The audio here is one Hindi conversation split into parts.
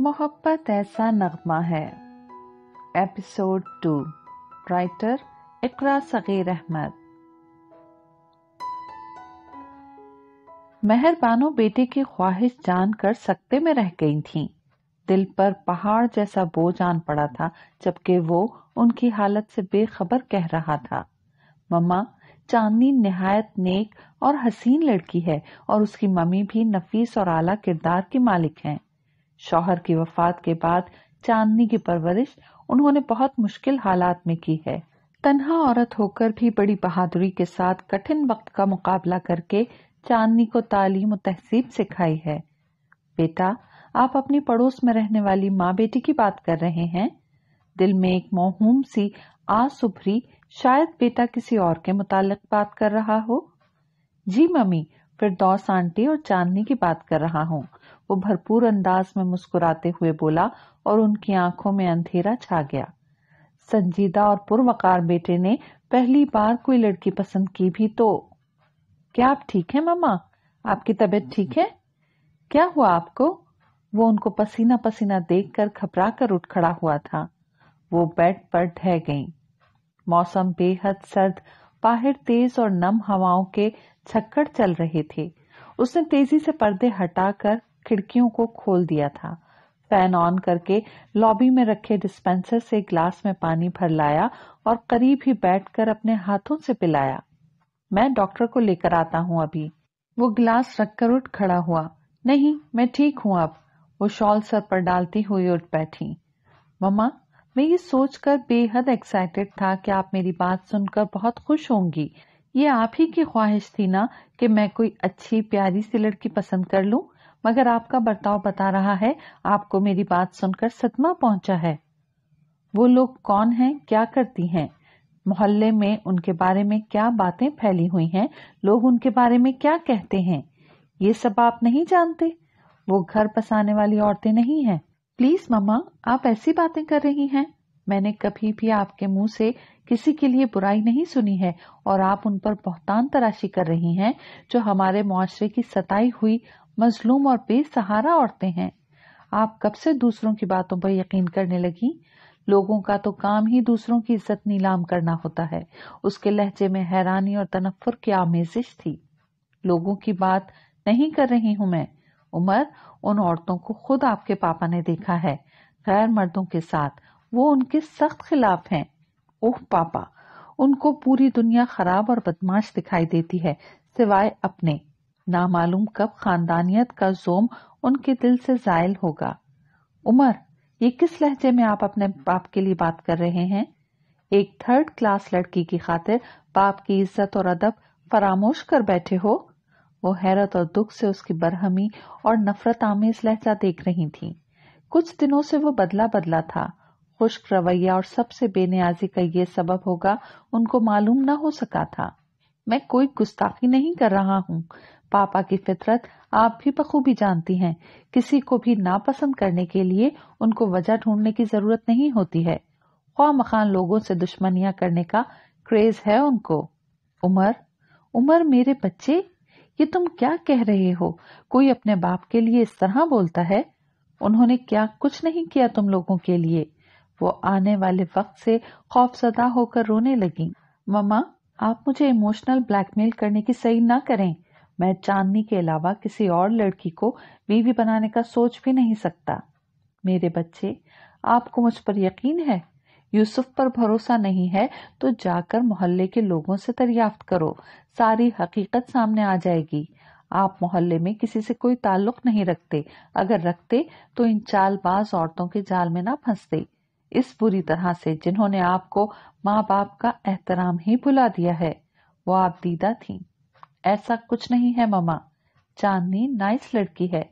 मोहब्बत ऐसा नगमा है episode two writer Iqra Sagheer Ahmed मेहरबानो बेटे की ख्वाहिश जान कर सकते में रह गई थी दिल पर पहाड़ जैसा बोझ आन पड़ा था जबकि वो उनकी हालत से बेखबर कह रहा था मम्मा चांदनी नहायत नेक और हसीन लड़की है और उसकी मम्मी भी नफीस और आला किरदार की मालिक हैं शौहर की वफात के बाद चांदनी की परवरिश उन्होंने बहुत मुश्किल हालात में की है तनहा औरत होकर भी बड़ी बहादुरी के साथ कठिन वक्त का मुकाबला करके चांदनी को तालीम और तहसीब सिखाई है बेटा आप अपनी पड़ोस में रहने वाली माँ बेटी की बात कर रहे हैं दिल में एक मोहूम सी आस उभरी शायद बेटा किसी और के मुतालिक बात कर रहा हो जी मम्मी फिर दौस आंटी और चांदनी की बात कर रहा हूँ वो भरपूर अंदाज में मुस्कुराते हुए बोला और उनकी आंखों में अंधेरा छा गया संजीदा और पुरवकार बेटे ने पहली बार कोई लड़की पसंद की भी तो क्या आप ठीक है मामा आपकी तबीयत ठीक है क्या हुआ आपको वो उनको पसीना पसीना देखकर घबरा कर उठ खड़ा हुआ था वो बेड पर ढह गई मौसम बेहद सर्द बाहर तेज और नम हवाओं के छक्कर चल रहे थे उसने तेजी से पर्दे हटाकर खिड़कियों को खोल दिया था फैन ऑन करके लॉबी में रखे डिस्पेंसर से ग्लास में पानी भर लाया और करीब ही बैठकर अपने हाथों से पिलाया मैं डॉक्टर को लेकर आता हूँ अभी वो ग्लास रखकर उठ खड़ा हुआ नहीं मैं ठीक हूँ अब वो शॉल सर पर डालती हुई उठ बैठी मम्मा मैं ये सोचकर बेहद एक्साइटेड था कि आप मेरी बात सुनकर बहुत खुश होंगी ये आप ही की ख्वाहिश थी ना कि मैं कोई अच्छी प्यारी सी लड़की पसंद कर लूं मगर आपका बर्ताव बता रहा है आपको मेरी बात सुनकर सदमा पहुंचा है वो लोग कौन हैं क्या करती हैं मोहल्ले में उनके बारे में क्या बातें फैली हुई हैं लोग उनके बारे में क्या कहते हैं ये सब आप नहीं जानते वो घर बसाने वाली औरतें नहीं हैं प्लीज मामा आप ऐसी बातें कर रही हैं मैंने कभी भी आपके मुंह से किसी के लिए बुराई नहीं सुनी है और आप उन पर बहुतान तराशी कर रही हैं जो हमारे मुआशरे की सताई हुई मजलूम और बेसहारा औरतें हैं आप कब से दूसरों की बातों पर यकीन करने लगी लोगों का तो काम ही दूसरों की इज्जत नीलाम करना होता है उसके लहजे में हैरानी और तनफर की आमेजिश थी लोगों की बात नहीं कर रही हूं मैं उमर उन औरतों को खुद आपके पापा ने देखा है गैर मर्दों के साथ वो उनके सख्त खिलाफ हैं ओह पापा उनको पूरी दुनिया खराब और बदमाश दिखाई देती है सिवाय अपने नामालूम कब खानदानियत का जोम उनके दिल से जायल होगा उमर ये किस लहजे में आप अपने बाप के लिए बात कर रहे हैं एक थर्ड क्लास लड़की की खातिर बाप की इज्जत और अदब फरामोश कर बैठे हो वो हैरत और दुख से उसकी बरहमी और नफरत आमेज लहजा देख रही थी कुछ दिनों से वो बदला बदला था खुश्क रवैया और सबसे बेनियाजी का ये सबब होगा उनको मालूम न हो सका था मैं कोई गुस्ताखी नहीं कर रहा हूँ पापा की फितरत आप भी बखूबी जानती हैं किसी को भी नापसंद करने के लिए उनको वजह ढूंढने की जरूरत नहीं होती है ख्वा मखान लोगों से दुश्मनियां करने का क्रेज है उनको उमर उमर मेरे बच्चे ये तुम क्या कह रहे हो कोई अपने बाप के लिए इस तरह बोलता है उन्होंने क्या कुछ नहीं किया तुम लोगों के लिए वो आने वाले वक्त से सदा होकर रोने लगी ममा आप मुझे इमोशनल ब्लैकमेल करने की सही ना करें मैं चांदनी के अलावा किसी और लड़की को बीवी बनाने का सोच भी नहीं सकता मेरे बच्चे आपको मुझ पर यकीन है यूसुफ पर भरोसा नहीं है तो जाकर मोहल्ले के लोगों से दरियाफ्त करो सारी हकीकत सामने आ जाएगी आप मोहल्ले में किसी से कोई ताल्लुक नहीं रखते अगर रखते तो इन चालबाज औरतों के जाल में ना फंसते इस बुरी तरह से जिन्होंने आपको माँ बाप का एहतराम ही भुला दिया है वो आप दीदा थी ऐसा कुछ नहीं है ममा चांदनी नाइस लड़की है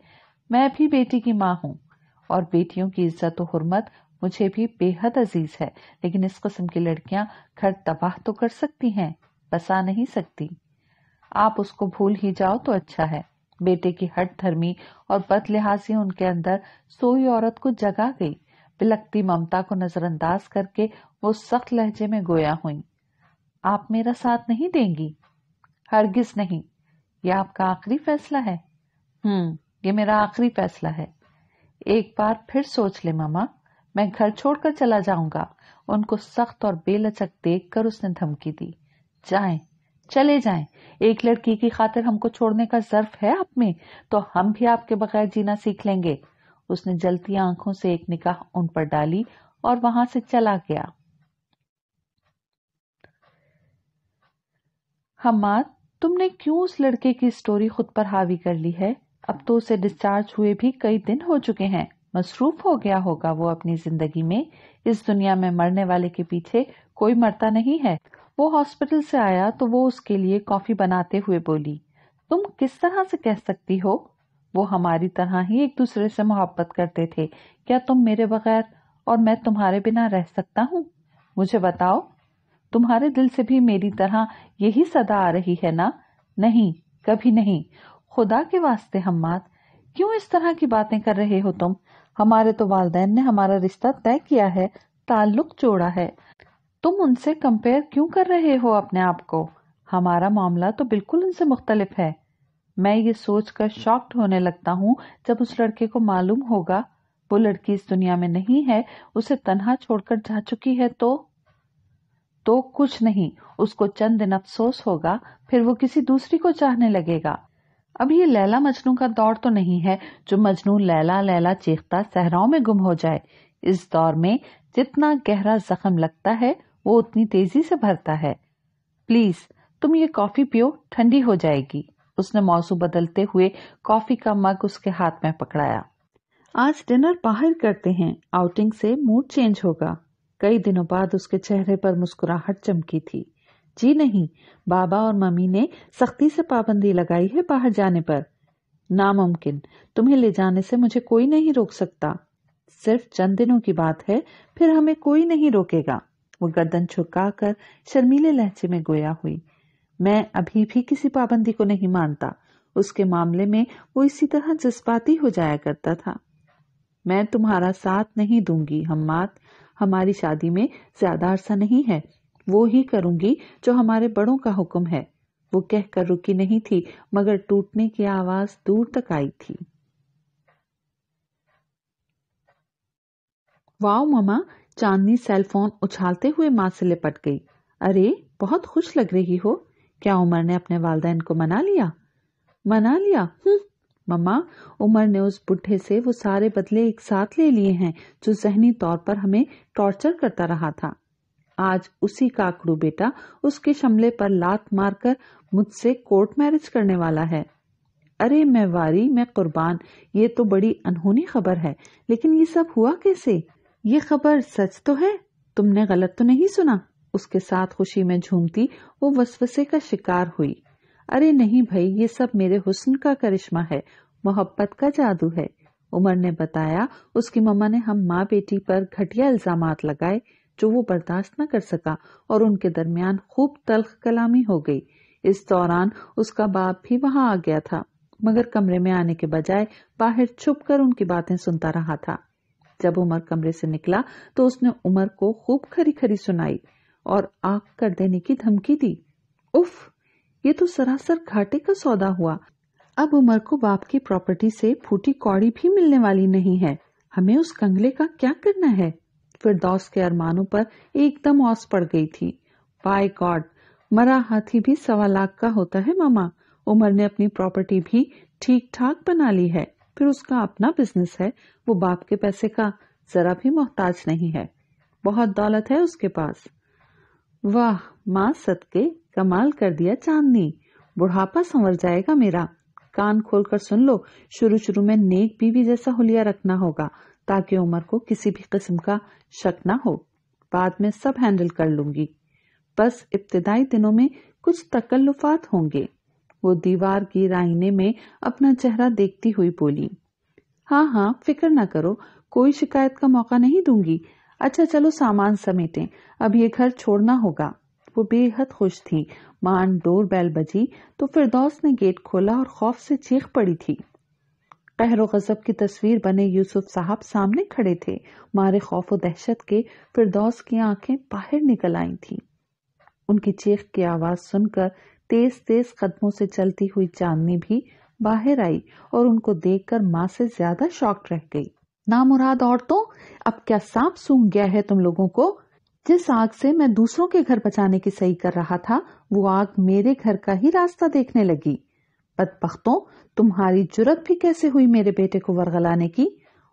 मैं भी बेटी की माँ हूँ और बेटियों की इज्जत और हुरमत मुझे भी बेहद अजीज है लेकिन इस किस्म की लड़कियां घर तबाह तो कर सकती हैं बसा नहीं सकती आप उसको भूल ही जाओ तो अच्छा है बेटे की हट धर्मी और बदलिहाजी उनके अंदर सोई औरत को जगा गई बिलकती ममता को नजरअंदाज करके वो सख्त लहजे में गोया हुई आप मेरा साथ नहीं देंगी हरगिज नहीं यह आपका आखिरी फैसला है हम्म ये मेरा आखिरी फैसला है एक बार फिर सोच ले मामा मैं घर छोड़कर चला जाऊंगा उनको सख्त और बेलचक देखकर उसने धमकी दी जाए चले जाएं एक लड़की की खातिर हमको छोड़ने का जर्फ है आप में तो हम भी आपके बगैर जीना सीख लेंगे उसने जलती आंखों से एक निकाह उन पर डाली और वहां से चला गया हमाद तुमने क्यों उस लड़के की स्टोरी खुद पर हावी कर ली है अब तो उसे डिस्चार्ज हुए भी कई दिन हो चुके हैं मसरूफ हो गया होगा वो अपनी जिंदगी में इस दुनिया में मरने वाले के पीछे कोई मरता नहीं है वो हॉस्पिटल से आया तो वो उसके लिए कॉफी बनाते हुए बोली तुम किस तरह से कह सकती हो वो हमारी तरह ही एक दूसरे से मोहब्बत करते थे क्या तुम मेरे बगैर और मैं तुम्हारे बिना रह सकता हूँ मुझे बताओ तुम्हारे दिल से भी मेरी तरह यही सदा आ रही है ना नहीं कभी नहीं खुदा के वास्ते हम्माद क्यों इस तरह की बातें कर रहे हो तुम हमारे तो वालदेन ने हमारा रिश्ता तय किया है ताल्लुक जोड़ा है तुम उनसे कंपेयर क्यों कर रहे हो अपने आप को हमारा मामला तो बिल्कुल उनसे मुख्तलिफ है मैं ये सोचकर शॉक्ड होने लगता हूँ जब उस लड़के को मालूम होगा वो लड़की इस दुनिया में नहीं है उसे तनहा छोड़कर जा चुकी है तो तो कुछ नहीं उसको चंद दिन अफसोस होगा फिर वो किसी दूसरी को चाहने लगेगा अब ये लैला मजनू का दौर तो नहीं है जो मजनू लैला लैला चीखता सहराओं में गुम हो जाए इस दौर में जितना गहरा जख्म लगता है वो उतनी तेजी से भरता है प्लीज तुम ये कॉफी पियो ठंडी हो जाएगी उसने मौजू बदलते हुए कॉफी का मग उसके हाथ में पकड़ाया आज डिनर बाहर करते हैं आउटिंग से मूड चेंज होगा कई दिनों बाद उसके चेहरे पर मुस्कुराहट चमकी थी जी नहीं बाबा और मम्मी ने सख्ती से पाबंदी लगाई है बाहर जाने पर नामुमकिन तुम्हें ले जाने से मुझे कोई नहीं रोक सकता सिर्फ चंद दिनों की बात है फिर हमें कोई नहीं रोकेगा वो गर्दन झुकाकर शर्मीले लहजे में गोया हुई मैं अभी भी किसी पाबंदी को नहीं मानता उसके मामले में वो इसी तरह जज्बाती हो जाया करता था मैं तुम्हारा साथ नहीं दूंगी हम्माद हमारी शादी में ज्यादा अरसा नहीं है वो ही करूंगी जो हमारे बड़ों का हुक्म है वो कहकर रुकी नहीं थी मगर टूटने की आवाज दूर तक आई थी वाओ मामा चांदनी सेलफोन उछालते हुए मां से लिपट गई अरे बहुत खुश लग रही हो क्या उमर ने अपने वालदेन को मना लिया मना लिया हम्म। मम्मा उमर ने उस बुढ़े से वो सारे बदले एक साथ ले लिए हैं जो जहनी तौर पर हमें टॉर्चर करता रहा था आज उसी काकड़ू बेटा उसके शमले पर लात मारकर मुझसे कोर्ट मैरिज करने वाला है अरे मैं वारी मैं कुर्बान ये तो बड़ी अनहोनी खबर है लेकिन ये सब हुआ कैसे ये खबर सच तो है तुमने गलत तो नहीं सुना उसके साथ खुशी में झूमती वो वसवसे का शिकार हुई अरे नहीं भाई ये सब मेरे हुस्न का करिश्मा है मोहब्बत का जादू है उमर ने बताया उसकी मम्मा ने हम माँ बेटी पर घटिया इल्जाम लगाए जो वो बर्दाश्त न कर सका और उनके दरमियान खूब तलख कलामी हो गई इस दौरान उसका बाप भी वहां आ गया था मगर कमरे में आने के बजाय बाहर छुप कर उनकी बातें सुनता रहा था जब उमर कमरे से निकला तो उसने उमर को खूब खरी खरी सुनाई और आग कर देने की धमकी दी उफ ये तो सरासर घाटे का सौदा हुआ अब उमर को बाप की प्रॉपर्टी से फूटी कौड़ी भी मिलने वाली नहीं है हमें उस कंगले का क्या करना है फिर दोस्त के अरमानों पर एकदम औस पड़ गई थी बाय गॉड मरा हाथी भी सवा लाख का होता है मामा उमर ने अपनी प्रॉपर्टी भी ठीक ठाक बना ली है फिर उसका अपना बिजनेस है वो बाप के पैसे का जरा भी मोहताज नहीं है बहुत दौलत है उसके पास वाह माँ सदके कमाल कर दिया चांदनी बुढ़ापा संवर जाएगा मेरा कान खोलकर सुन लो शुरू शुरू में नेक बीवी जैसा हुलिया रखना होगा ताकि उमर को किसी भी किस्म का शक ना हो बाद में सब हैंडल कर लूंगी बस इब्तदाई दिनों में कुछ तकल्लुफात होंगे वो दीवार की राइने में अपना चेहरा देखती हुई बोली हाँ हाँ फिक्र ना करो कोई शिकायत का मौका नहीं दूंगी अच्छा चलो सामान समेटें अब ये घर छोड़ना होगा वो बेहद खुश थी मान डोर बैल बजी तो फिरदौस ने गेट खोला और खौफ से चीख पड़ी थी कहर गजब की तस्वीर बने यूसुफ साहब सामने खड़े थे मारे खौफ दहशत के फिरदौस की आंखें बाहर निकल आई थी उनकी चीख की आवाज सुनकर तेज तेज कदमों से चलती हुई चांदनी भी बाहर आई और उनको देखकर माँ से ज्यादा शॉक रह गई मुराद औरतों अब क्या सांप सूंघ गया है तुम लोगों को जिस आग से मैं दूसरों के घर बचाने की सही कर रहा था वो आग मेरे घर का ही रास्ता देखने लगी बदबख्तों तुम्हारी जुरत भी कैसे हुई मेरे बेटे को वरगलाने की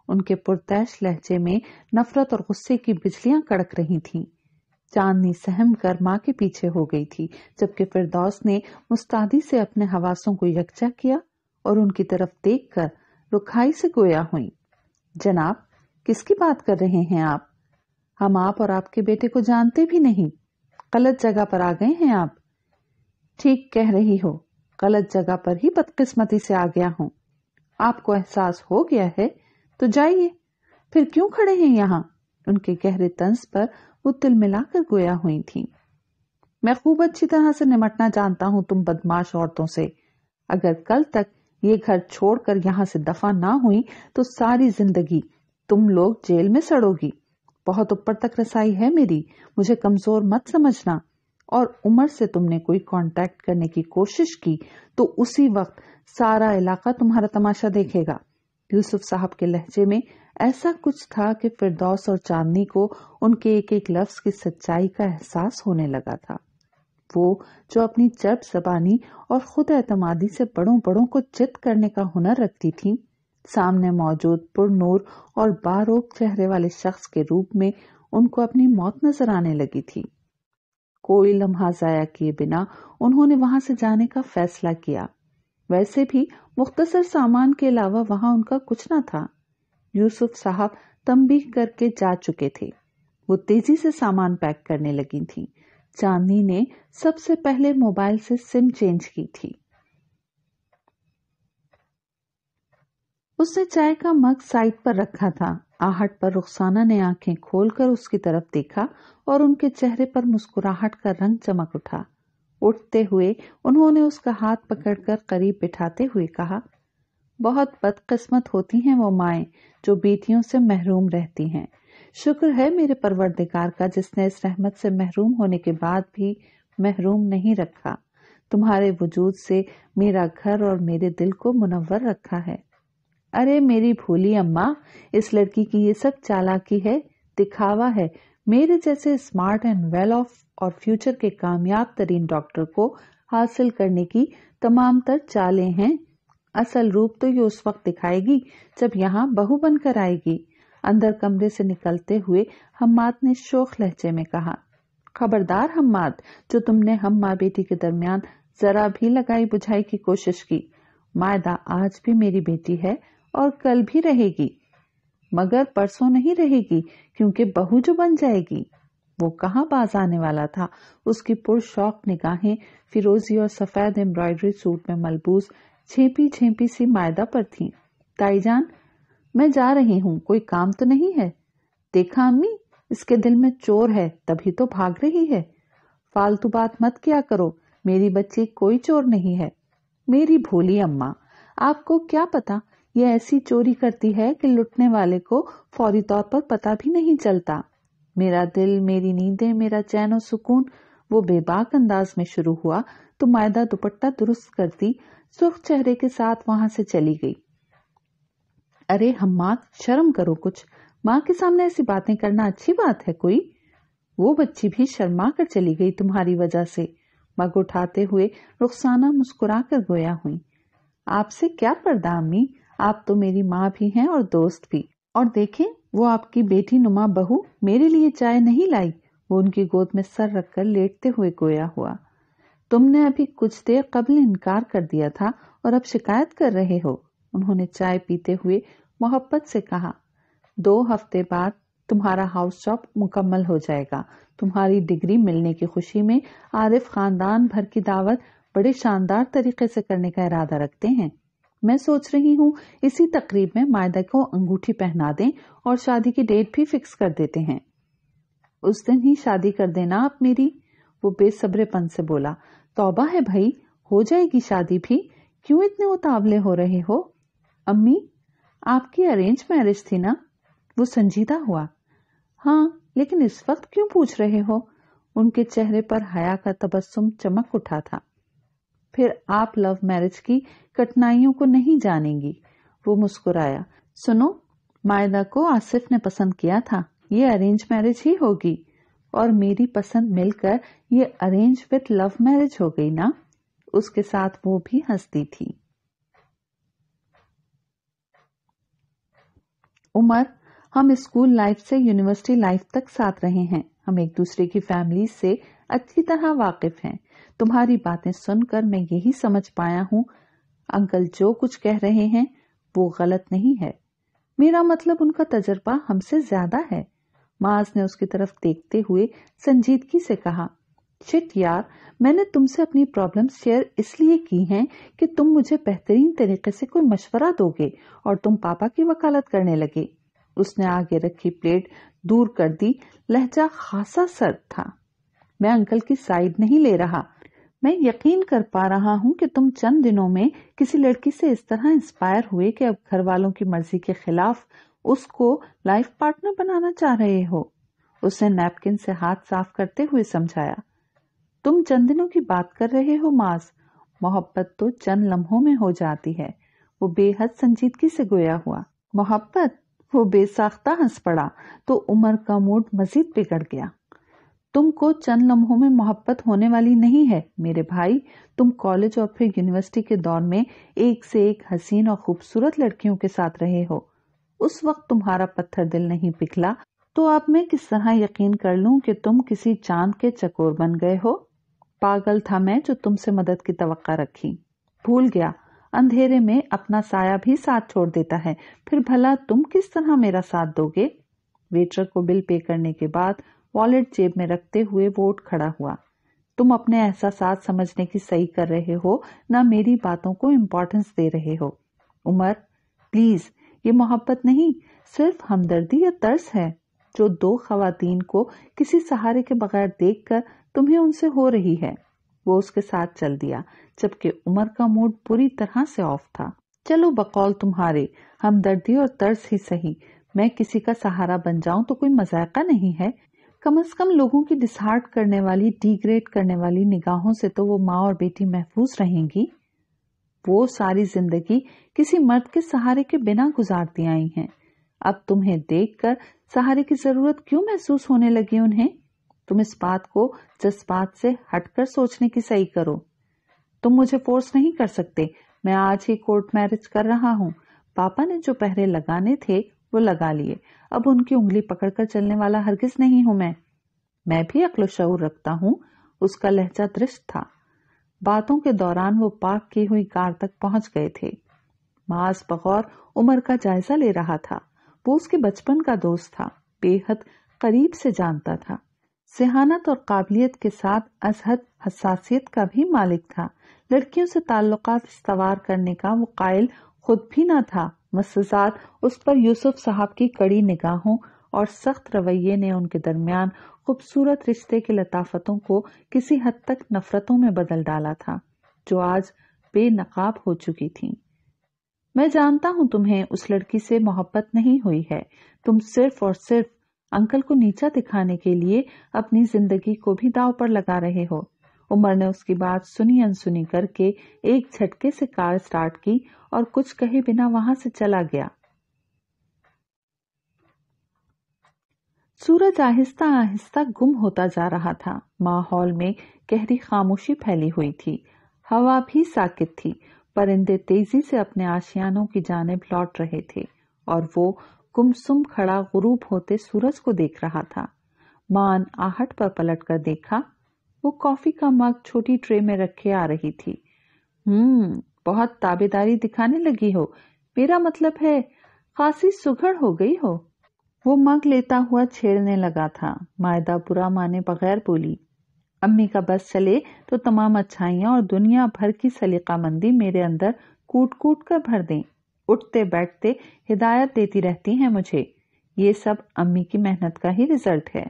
उनके पुरतैश लहजे में नफरत और गुस्से की बिजलियां कड़क रही थीं। चांदनी सहम कर माँ के पीछे हो गई थी जबकि फिरदौस ने मुस्तादी से अपने हवासों को यकजा किया और उनकी तरफ देखकर रुखाई से गोया हुई जनाब किसकी बात कर रहे हैं आप हम आप और आपके बेटे को जानते भी नहीं गलत जगह पर आ गए हैं आप ठीक कह रही हो गलत जगह पर ही बदकिस्मती से आ गया हूं आपको एहसास हो गया है तो जाइए फिर क्यों खड़े हैं यहाँ उनके गहरे तंज पर वो तिल मिलाकर गोया हुई थी मैं खूब अच्छी तरह से निमटना जानता हूं तुम बदमाश औरतों से अगर कल तक ये घर छोड़कर यहाँ से दफा ना हुई तो सारी जिंदगी तुम लोग जेल में सड़ोगी बहुत ऊपर तक रसाई है मेरी मुझे कमजोर मत समझना और उमर से तुमने कोई कांटेक्ट करने की कोशिश की तो उसी वक्त सारा इलाका तुम्हारा तमाशा देखेगा यूसुफ साहब के लहजे में ऐसा कुछ था कि फिरदौस और चांदनी को उनके एक एक लफ्ज की सच्चाई का एहसास होने लगा था वो जो अपनी जब जबानी और खुद एतमादी से बड़ों बड़ों को चित करने का हुनर रखती थी सामने मौजूद पुरनूर और बारोक चेहरे वाले शख्स के रूप में उनको अपनी मौत नजर आने लगी थी कोई लम्हा जाया किए बिना उन्होंने वहां से जाने का फैसला किया वैसे भी मुख्तसर सामान के अलावा वहां उनका कुछ ना था यूसुफ साहब तंबीह करके जा चुके थे वो तेजी से सामान पैक करने लगी थी चांदनी ने सबसे पहले मोबाइल से सिम चेंज की थी उसने चाय का मग साइड पर रखा था आहट पर रुखसाना ने आंखें खोलकर उसकी तरफ देखा और उनके चेहरे पर मुस्कुराहट का रंग चमक उठा उठते हुए उन्होंने उसका हाथ पकड़कर करीब बिठाते हुए कहा बहुत बदकिस्मत होती हैं वो माए जो बेटियों से महरूम रहती हैं शुक्र है मेरे परवरदिगार का जिसने इस रहमत से महरूम होने के बाद भी महरूम नहीं रखा तुम्हारे वजूद से मेरा घर और मेरे दिल को मुनवर रखा है अरे मेरी भोली अम्मा इस लड़की की ये सब चालाकी है दिखावा है मेरे जैसे स्मार्ट एंड वेल ऑफ और फ्यूचर के कामयाब तरीन डॉक्टर को हासिल करने की तमाम तर चालें हैं असल रूप तो ये उस वक्त दिखाएगी जब यहाँ बहू बनकर आएगी अंदर कमरे से निकलते हुए हम्माद ने शोक लहजे में कहा खबरदार हम्माद जो तुमने हम माँ बेटी के दरमियान जरा भी लगाई बुझाई की कोशिश की मायदा आज भी मेरी बेटी है और कल भी रहेगी मगर परसों नहीं रहेगी क्योंकि बहू जो बन जाएगी वो कहाँ बाज आने वाला था उसकी पुरशौक निगाहें फिरोजी और सफेद एम्ब्रॉयडरी सूट में मलबूस छेपी छेपी सी मायदा पर थी ताईजान मैं जा रही हूँ कोई काम तो नहीं है देखा अम्मी इसके दिल में चोर है तभी तो भाग रही है फालतू बात मत किया करो मेरी बच्ची कोई चोर नहीं है मेरी भोली अम्मा आपको क्या पता ये ऐसी चोरी करती है कि लुटने वाले को फौरी तौर पर पता भी नहीं चलता मेरा दिल मेरी नींदें मेरा चैन और सुकून वो बेबाक अंदाज में शुरू हुआ तो मायदा दुपट्टा दुरुस्त करती सुर्ख चेहरे के साथ वहां से चली गई अरे माँ शर्म करो कुछ माँ के सामने ऐसी बातें करना अच्छी बात है कोई वो बच्ची भी शर्मा कर चली गई तुम्हारी वजह से मग उठाते हुए रुखसाना मुस्कुरा कर गोया हुई आपसे क्या पर्दा अम्मी आप तो मेरी माँ भी हैं और दोस्त भी और देखें वो आपकी बेटी नुमा बहू मेरे लिए चाय नहीं लाई वो उनकी गोद में सर रखकर लेटते हुए गोया हुआ तुमने अभी कुछ देर कबल इनकार कर दिया था और अब शिकायत कर रहे हो उन्होंने चाय पीते हुए मोहब्बत से कहा दो हफ्ते बाद तुम्हारा हाउस शॉप मुकम्मल हो जाएगा तुम्हारी डिग्री मिलने की खुशी में आरिफ खानदान भर की दावत बड़े शानदार तरीके से करने का इरादा रखते हैं मैं सोच रही हूँ इसी तकरीब में मायदा को अंगूठी पहना दें और शादी की डेट भी फिक्स कर देते हैं उस दिन ही शादी कर देना आप मेरी वो बेसब्रेपन से बोला तोबा है भाई हो जाएगी शादी भी क्यों इतने उतावले हो रहे हो अम्मी आपकी अरेंज मैरिज थी ना वो संजीदा हुआ हाँ लेकिन इस वक्त क्यों पूछ रहे हो उनके चेहरे पर हया का तबस्सुम चमक उठा था फिर आप लव मैरिज की कठिनाइयों को नहीं जानेंगी वो मुस्कुराया सुनो मायदा को आसिफ ने पसंद किया था ये अरेंज मैरिज ही होगी और मेरी पसंद मिलकर ये अरेंज विद लव मैरिज हो गई ना उसके साथ वो भी हंसती थी उमर हम स्कूल लाइफ से यूनिवर्सिटी लाइफ तक साथ रहे हैं हम एक दूसरे की फैमिली से अच्छी तरह वाकिफ हैं तुम्हारी बातें सुनकर मैं यही समझ पाया हूँ अंकल जो कुछ कह रहे हैं वो गलत नहीं है मेरा मतलब उनका तजर्बा हमसे ज्यादा है माज ने उसकी तरफ देखते हुए संजीदगी से कहा चिट यार मैंने तुमसे अपनी प्रॉब्लम शेयर इसलिए की हैं कि तुम मुझे बेहतरीन तरीके से कोई मशवरा दोगे और तुम पापा की वकालत करने लगे उसने आगे रखी प्लेट दूर कर दी लहजा खासा सर्द था मैं अंकल की साइड नहीं ले रहा मैं यकीन कर पा रहा हूँ कि तुम चंद दिनों में किसी लड़की से इस तरह इंस्पायर हुए कि अब घर वालों की मर्जी के खिलाफ उसको लाइफ पार्टनर बनाना चाह रहे हो उसने नैपकिन से हाथ साफ करते हुए समझाया तुम चंद दिनों की बात कर रहे हो मास मोहब्बत तो चंद लम्हों में हो जाती है वो बेहद संजीदगी से गोया हुआ मोहब्बत वो बेसाख्ता हंस पड़ा तो उमर का मूड मजीद बिगड़ गया तुमको चंद लम्हों में मोहब्बत होने वाली नहीं है मेरे भाई तुम कॉलेज और फिर यूनिवर्सिटी के दौर में एक से एक हसीन और खूबसूरत लड़कियों के साथ रहे हो उस वक्त तुम्हारा पत्थर दिल नहीं पिघला तो आप मैं किस तरह यकीन कर लूं कि तुम किसी चांद के चकोर बन गए हो पागल था मैं जो तुमसे मदद की तवक्का रखी भूल गया अंधेरे में अपना साया भी साथ छोड़ देता है फिर भला तुम किस तरह मेरा साथ दोगे वेटर को बिल पे करने के बाद वॉलेट जेब में रखते हुए वो उठ खड़ा हुआ तुम अपने ऐसा साथ समझने की सही कर रहे हो ना मेरी बातों को इम्पोर्टेंस दे रहे हो उमर प्लीज ये मोहब्बत नहीं सिर्फ हमदर्दी या तर्स है जो दो खातन को किसी सहारे के बगैर देखकर तुम्हें उनसे हो रही है वो उसके साथ चल दिया जबकि उमर का मूड पूरी तरह से ऑफ था चलो बकौल तुम्हारे हमदर्दी और तर्स ही सही मैं किसी का सहारा बन जाऊं तो कोई मजाका नहीं है कम अज कम लोगों की डिसहार्ट करने वाली डिग्रेड करने वाली निगाहों से तो वो माँ और बेटी महफूज रहेंगी वो सारी जिंदगी किसी मर्द के सहारे के बिना गुजारती आई हैं अब तुम्हें देखकर सहारे की जरूरत क्यों महसूस होने लगी उन्हें तुम इस बात को जज्बात से हटकर सोचने की सही करो तुम मुझे फोर्स नहीं कर सकते मैं आज ही कोर्ट मैरिज कर रहा हूँ पापा ने जो पहरे लगाने थे वो लगा लिए अब उनकी उंगली पकड़कर चलने वाला हरगिज नहीं हूं मैं मैं भी अक्लशूर रखता हूँ उसका लहजा दृष्ट था बातों के दौरान वो पार्क की हुई कार तक पहुंच गए थे मास बगौर उम्र का जायजा ले रहा था वो उसके बचपन का दोस्त था बेहद करीब से जानता था सेहानत और काबिलियत के साथ अजहद हसासियत का भी मालिक था लड़कियों से ताल्लुक इस्तवार करने का वो कायल खुद भी न था मसजात उस पर यूसुफ साहब की कड़ी निगाहों और सख्त रवैये ने उनके दरमियान खूबसूरत रिश्ते की लताफतों को किसी हद तक नफरतों में बदल डाला था जो आज बेनकाब हो चुकी थी मैं जानता हूँ तुम्हें उस लड़की से मोहब्बत नहीं हुई है तुम सिर्फ और सिर्फ अंकल को नीचा दिखाने के लिए अपनी जिंदगी को भी दाव पर लगा रहे हो उमर ने उसकी बात सुनी अनसुनी करके एक झटके से कार स्टार्ट की और कुछ कहे बिना वहां से चला गया सूरज आहिस्ता आहिस्ता गुम होता जा रहा था माहौल में गहरी खामोशी फैली हुई थी हवा भी साकित थी परिंदे तेजी से अपने आशियानों की जानब लौट रहे थे और वो गुमसुम खड़ा गुरूब होते सूरज को देख रहा था मान आहट पर पलट कर देखा वो कॉफी का मग छोटी ट्रे में रखे आ रही थी हम्म बहुत ताबेदारी दिखाने लगी हो मेरा मतलब है खासी सुघड़ हो गई हो वो मग लेता हुआ छेड़ने लगा था मायदा बुरा माने बगैर बोली अम्मी का बस चले तो तमाम अच्छाइयां और दुनिया भर की सलीका मंदी मेरे अंदर कूट कूट कर भर दें उठते बैठते हिदायत देती रहती हैं मुझे ये सब अम्मी की मेहनत का ही रिजल्ट है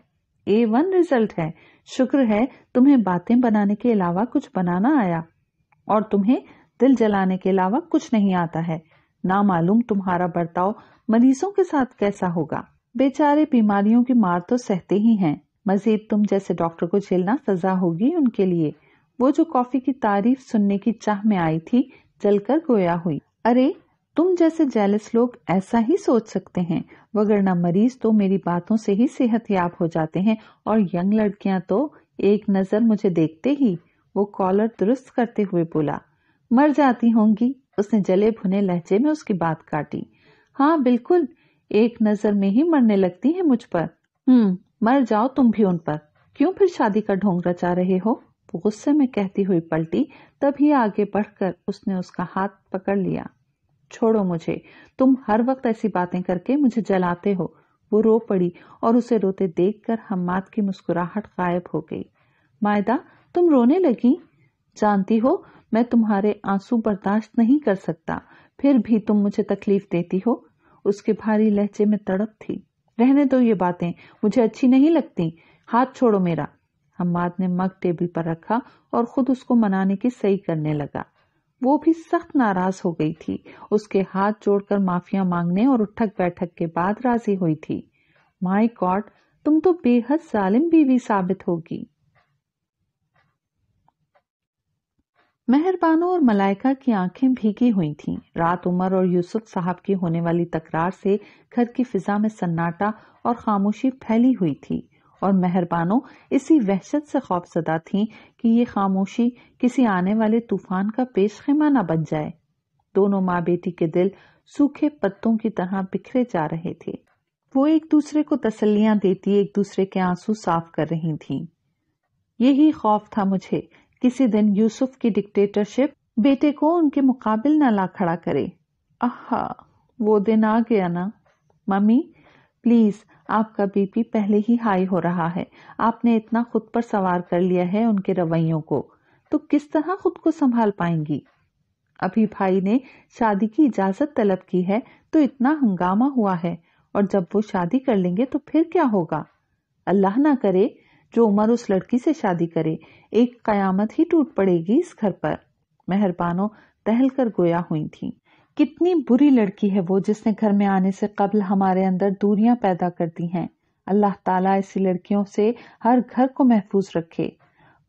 ए वन रिजल्ट है शुक्र है तुम्हें बातें बनाने के अलावा कुछ बनाना आया और तुम्हें दिल जलाने के अलावा कुछ नहीं आता है ना मालूम तुम्हारा बर्ताव मरीजों के साथ कैसा होगा बेचारे बीमारियों की मार तो सहते ही हैं मजीद तुम जैसे डॉक्टर को झेलना सजा होगी उनके लिए वो जो कॉफी की तारीफ सुनने की चाह में आई थी जलकर गोया हुई अरे तुम जैसे जेलस लोग ऐसा ही सोच सकते हैं वगरना मरीज तो मेरी बातों से ही सेहत याब हो जाते हैं और यंग लड़कियां तो एक नजर मुझे देखते ही वो कॉलर दुरुस्त करते हुए बोला मर जाती होंगी उसने जले भुने लहजे में उसकी बात काटी हाँ बिल्कुल एक नजर में ही मरने लगती है मुझ पर हम्म मर जाओ तुम भी उन पर क्यों फिर शादी का ढोंग रचा रहे हो वो गुस्से में कहती हुई पलटी तभी आगे बढ़कर उसने उसका हाथ पकड़ लिया छोड़ो मुझे तुम हर वक्त ऐसी बातें करके मुझे जलाते हो वो रो पड़ी और उसे रोते देखकर हम्माद की मुस्कुराहट गायब हो गई मायदा तुम रोने लगी जानती हो मैं तुम्हारे आंसू बर्दाश्त नहीं कर सकता फिर भी तुम मुझे तकलीफ देती हो उसके भारी लहजे में तड़प थी रहने दो ये बातें मुझे अच्छी नहीं लगती हाथ छोड़ो मेरा हम्माद ने मग टेबल पर रखा और खुद उसको मनाने की सही करने लगा वो भी सख्त नाराज हो गई थी उसके हाथ जोड़कर माफिया मांगने और उठक बैठक के बाद राजी हुई थी माई गॉड तुम तो बेहद जालिम बीवी साबित होगी मेहरबानों और मलाइका की आंखें भीगी हुई थीं। रात उमर और यूसुफ साहब की होने वाली तकरार से घर की फिजा में सन्नाटा और खामोशी फैली हुई थी और मेहरबानों इसी वहशत से खौफजदा थी कि ये खामोशी किसी आने वाले तूफान का पेश खेमा ना बन जाए दोनों माँ बेटी के दिल सूखे पत्तों की तरह बिखरे जा रहे थे वो एक दूसरे को तसलियां देती एक दूसरे के आंसू साफ कर रही थीं। यही खौफ था मुझे किसी दिन यूसुफ की डिक्टेटरशिप बेटे को उनके मुकाबिल न ला खड़ा करे आह वो दिन आ गया ना मम्मी प्लीज आपका बीपी पहले ही हाई हो रहा है आपने इतना खुद पर सवार कर लिया है उनके रवैयों को तो किस तरह खुद को संभाल पाएंगी अभी भाई ने शादी की इजाजत तलब की है तो इतना हंगामा हुआ है और जब वो शादी कर लेंगे तो फिर क्या होगा अल्लाह ना करे जो उमर उस लड़की से शादी करे एक कयामत ही टूट पड़ेगी इस घर पर मेहरबानों टहल कर गोया हुई थी कितनी बुरी लड़की है वो जिसने घर में आने से कबल हमारे अंदर दूरियां पैदा कर दी हैं अल्लाह ताला ऐसी लड़कियों से हर घर को महफूज रखे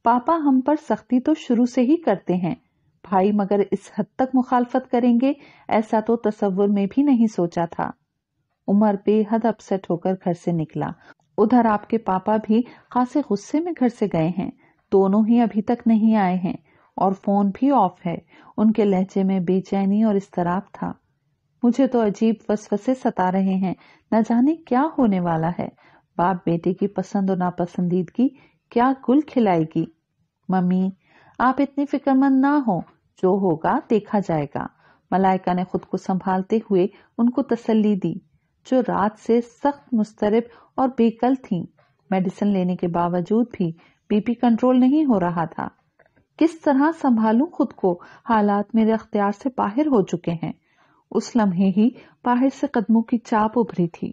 पापा हम पर सख्ती तो शुरू से ही करते हैं भाई मगर इस हद तक मुखालफत करेंगे ऐसा तो तस्वुर में भी नहीं सोचा था उमर बेहद अपसेट होकर घर से निकला उधर आपके पापा भी खासे गुस्से में घर से गए हैं दोनों ही अभी तक नहीं आए हैं और फोन भी ऑफ है उनके लहजे में बेचैनी और इसतराब था मुझे तो अजीब वसवसे सता रहे हैं न जाने क्या होने वाला है बाप बेटे की पसंद और नापसंदीदगी क्या गुल खिलाएगी मम्मी आप इतनी फिक्रमंद ना हो जो होगा देखा जाएगा मलाइका ने खुद को संभालते हुए उनको तसल्ली दी जो रात से सख्त मुस्तरब और बेकल थी मेडिसिन लेने के बावजूद भी बीपी कंट्रोल नहीं हो रहा था किस तरह संभालूं खुद को हालात मेरे अख्तियार से बाहर हो चुके हैं उस लम्हे ही बाहर से कदमों की चाप उभरी थी